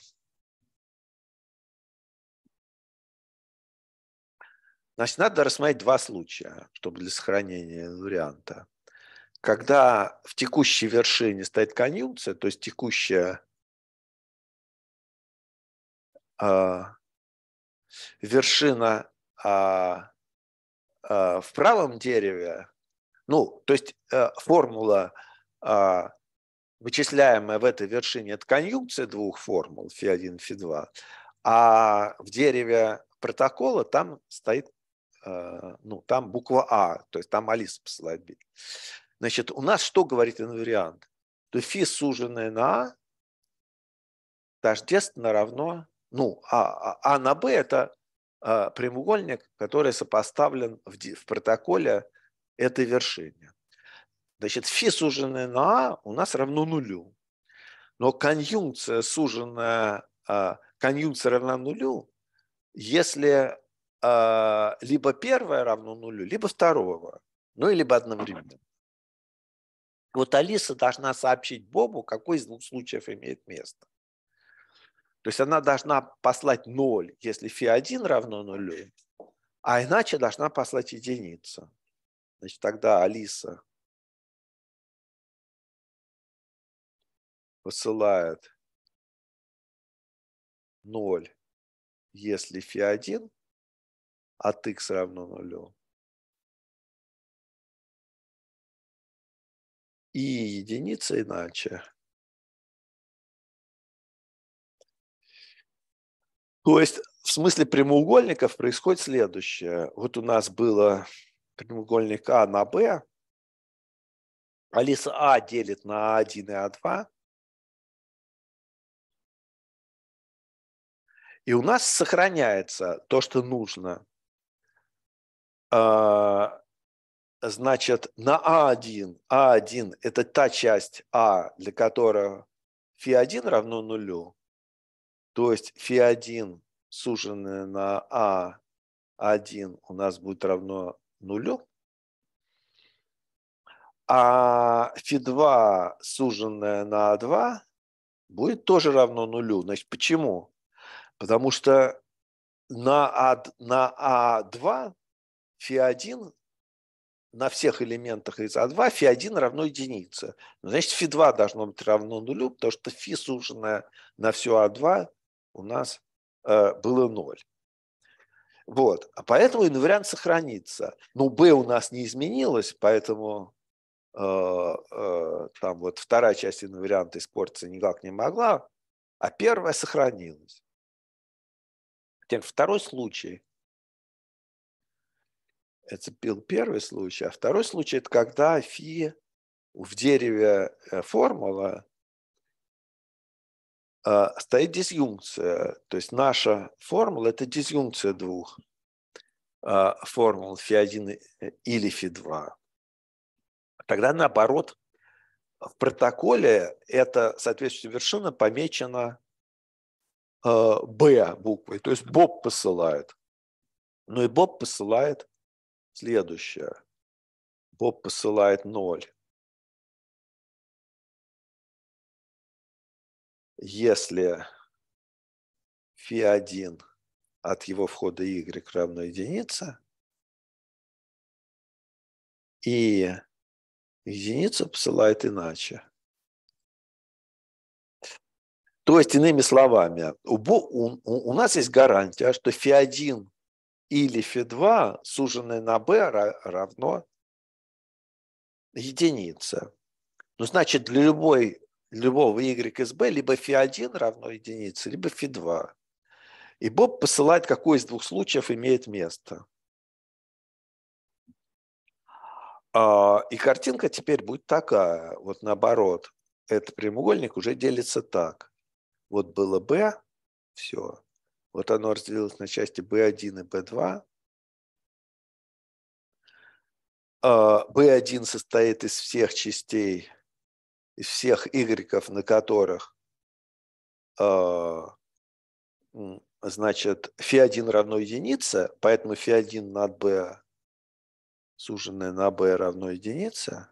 Значит, надо рассмотреть два случая, чтобы для сохранения варианта. Когда в текущей вершине стоит конъюнкция, то есть текущая э, вершина э, э, в правом дереве ну, то есть э, формула, э, вычисляемая в этой вершине, это конъюнкция двух формул, φ 1 φ 2 а в дереве протокола там стоит, э, ну, там буква А, то есть там Алиса послабее. Значит, у нас что говорит инвариант? То фи, суженное на А, тождественно равно, ну, А, а, а на Б – это э, прямоугольник, который сопоставлен в, в протоколе этой вершине. Значит, фи, суженное на а, у нас равно нулю. Но конъюнкция, суженная, а, конъюнкция равна нулю, если а, либо первое равно нулю, либо второго, ну и либо одновременно. Вот Алиса должна сообщить Бобу, какой из двух случаев имеет место. То есть она должна послать 0, если фи1 равно нулю, а иначе должна послать единица. Значит, тогда Алиса посылает 0, если φ1 от x равно нулю. И единица иначе. То есть в смысле прямоугольников происходит следующее. Вот у нас было треугольник А на Б, Алиса А делит на А1 и А2. И у нас сохраняется то, что нужно. А, значит, на А1, А1 – это та часть А, для которой φ1 равно нулю. То есть φ1 суженное на А1 у нас будет равно нулю, а фи 2 суженное на а 2, будет тоже равно нулю. Значит, почему? Потому что на, а, на А2 фи 1 на всех элементах из А2 фи 1 равно единице. Ну, значит, фи 2 должно быть равно нулю, потому что фи суженное на все А2, у нас э, было 0. Вот. А поэтому инвариант сохранится. Ну, Б у нас не изменилось, поэтому э, э, там вот вторая часть инварианта испортиться никак не могла, а первая сохранилась. Теперь второй случай. Это был первый случай. А второй случай – это когда фи в дереве э, формула Э, стоит дизъюнкция, То есть наша формула – это дизъюнкция двух э, формул φ 1 э, или φ 2 Тогда наоборот, в протоколе эта соответствующая вершина помечена Б буквой, то есть Боб посылает. Ну и Боб посылает следующее. Боб посылает 0. если фи 1 от его входа y равно единице, и единица посылает иначе. То есть, иными словами, у, у, у нас есть гарантия, что фи 1 или фи 2 суженное на b, равно единице. Ну, значит, для любой любого y из b либо φ1 равно единице, либо φ2. И Боб посылает, какой из двух случаев имеет место. А, и картинка теперь будет такая, вот наоборот. Этот прямоугольник уже делится так. Вот было b, все. Вот оно разделилось на части b1 и b2. b1 а, состоит из всех частей из всех игреков, на которых э, значит, фи 1 равно единице, поэтому фи 1 над b, суженное на b равно единице,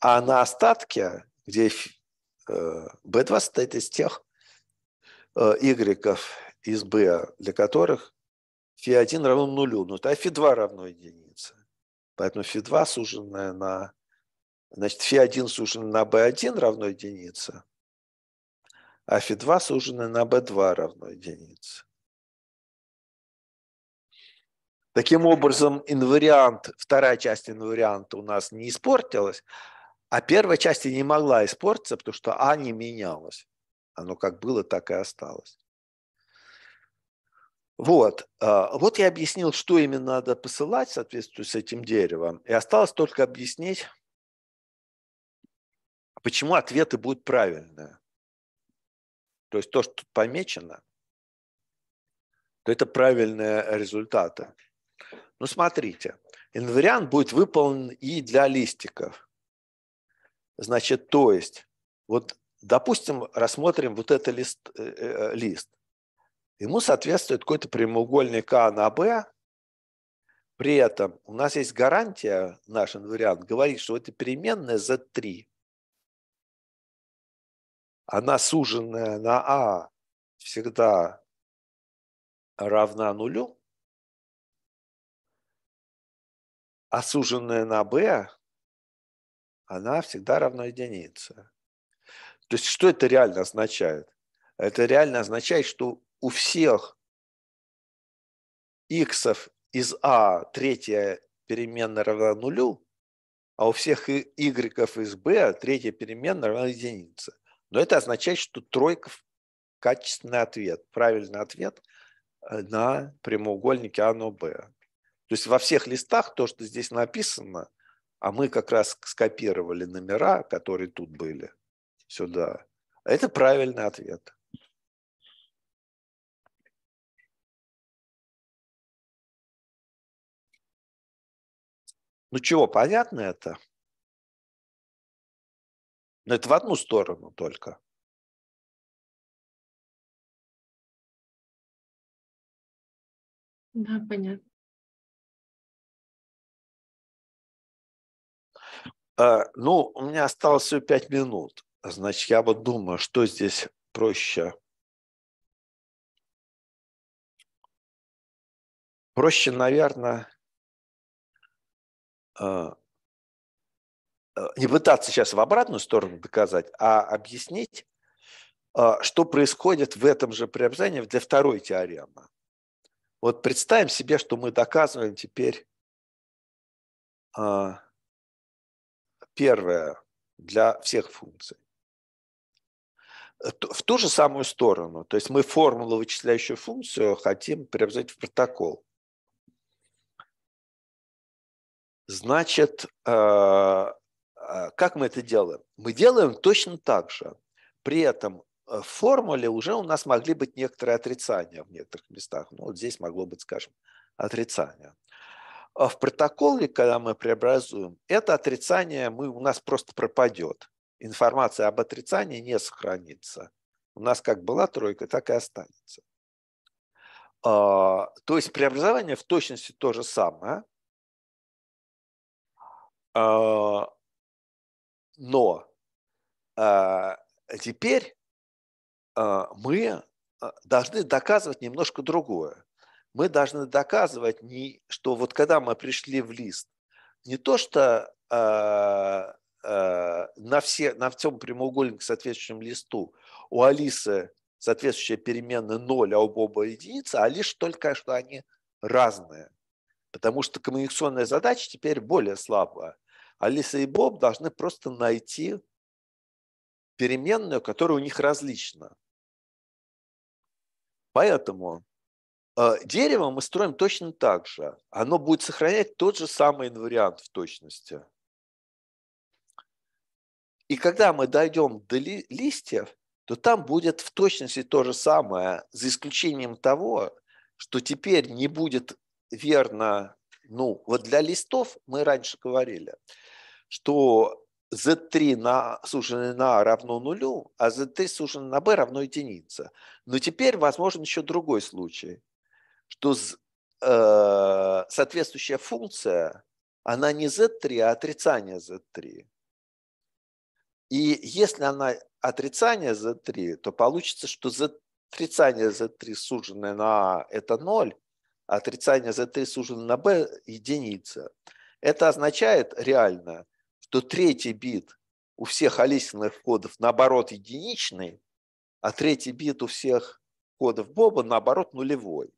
а на остатке, где э, b2 состоит из тех э, y из b, для которых фи 1 равно нулю, ну, а фи 2 равно единице. Поэтому фи 2 суженное на Значит, φ1 сужено на b1 равно единице, а φ2 сужено на b2 равно единице. Таким образом, инвариант, вторая часть инварианта у нас не испортилась, а первая часть не могла испортиться, потому что А не менялось. Оно как было, так и осталось. Вот. А, вот я объяснил, что именно надо посылать в соответствии с этим деревом. И осталось только объяснить, почему ответы будут правильные. То есть то, что тут помечено, то это правильные результаты. Ну, смотрите, инвариант будет выполнен и для листиков. Значит, то есть, вот, допустим, рассмотрим вот этот лист, э, э, э лист. Ему соответствует какой-то прямоугольник А на Б. При этом у нас есть гарантия, наш инвариант говорит, что это переменная Z3 она суженная на А всегда равна нулю, а суженная на б, она всегда равна единице. То есть что это реально означает? Это реально означает, что у всех x из А третья переменная равна нулю, а у всех y из b третья переменная равна единице. Но это означает, что тройка – качественный ответ, правильный ответ э, на прямоугольнике А, но Б. То есть во всех листах то, что здесь написано, а мы как раз скопировали номера, которые тут были, сюда. Это правильный ответ. Ну чего, понятно это? Но ну, это в одну сторону только. Да, понятно. А, ну, у меня осталось всего пять минут. Значит, я вот думаю, что здесь проще. Проще, наверное, а, Э, не пытаться сейчас в обратную сторону доказать, а объяснить, а, что происходит в этом же преобразовании для второй теоремы. Вот представим себе, что мы доказываем теперь а, первое для всех функций. Э, в ту же самую сторону, то есть мы формулу, вычисляющую функцию, хотим преобразовать в протокол. Значит, э, а, как мы это делаем? Мы делаем точно так же. При этом э, в формуле уже у нас могли быть некоторые отрицания в некоторых местах. Ну, вот здесь могло быть, скажем, отрицание. А в протоколе, когда мы преобразуем, это отрицание мы, у нас просто пропадет. Информация об отрицании не сохранится. У нас как была тройка, так и останется. А, то есть преобразование в точности то же самое. А, но э, теперь э, мы а, должны доказывать немножко другое. Мы должны доказывать, не, что вот когда мы пришли в лист, не то, что э, э, на, все, на всем прямоугольнике соответствующем листу у Алисы соответствующая переменная 0, а у Боба единица, а лишь только, что они разные. Потому что коммуникационная задача теперь более слабая. Алиса и Боб должны просто найти переменную, которая у них различна. Поэтому э, дерево мы строим точно так же. Оно будет сохранять тот же самый инвариант в точности. И когда мы дойдем до ли, листьев, то там будет в точности то же самое, за исключением того, что теперь не будет верно, ну, вот для листов мы раньше говорили – что z3 на, суженное на a равно нулю, а z3 суженное на b равно единице. Но теперь возможен еще другой случай, что э, соответствующая функция, она не z3, а отрицание z3. И если она отрицание z3, то получится, что z, отрицание z3 суженное на a это 0, а отрицание z3 суженное на b единица. Это означает реально – то третий бит у всех Алисиных кодов, наоборот, единичный, а третий бит у всех кодов Боба, наоборот, нулевой.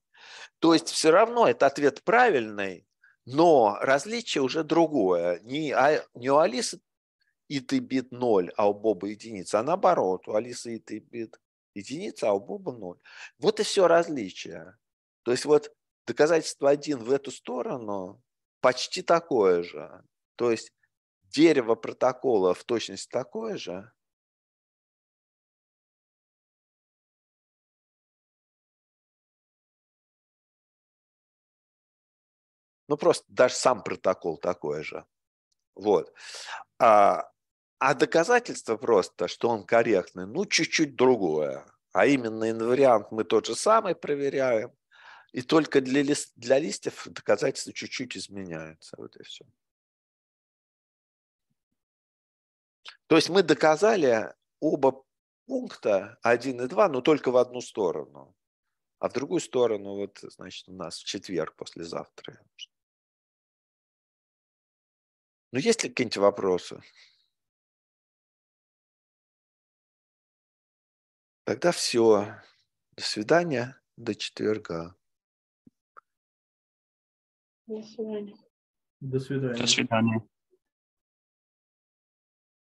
То есть все равно это ответ правильный, но различие уже другое. Не, а, не у Алисы и ты бит ноль, а у Боба единица, а наоборот, у Алисы и ты бит единица, а у Боба ноль. Вот и все различие. То есть вот доказательство один в эту сторону почти такое же. То есть дерево протокола в точности такое же, Ну, просто даже сам протокол такой же. Вот. А, а доказательство просто, что он корректный, ну, чуть-чуть другое. А именно инвариант мы тот же самый проверяем. И только для, лист, для листьев доказательства чуть-чуть изменяются. Вот и все. То есть мы доказали оба пункта 1 и 2, но только в одну сторону. А в другую сторону, вот, значит, у нас в четверг послезавтра. Ну, есть ли какие-нибудь вопросы? Тогда все. До свидания. До четверга. До свидания. До свидания. До свидания.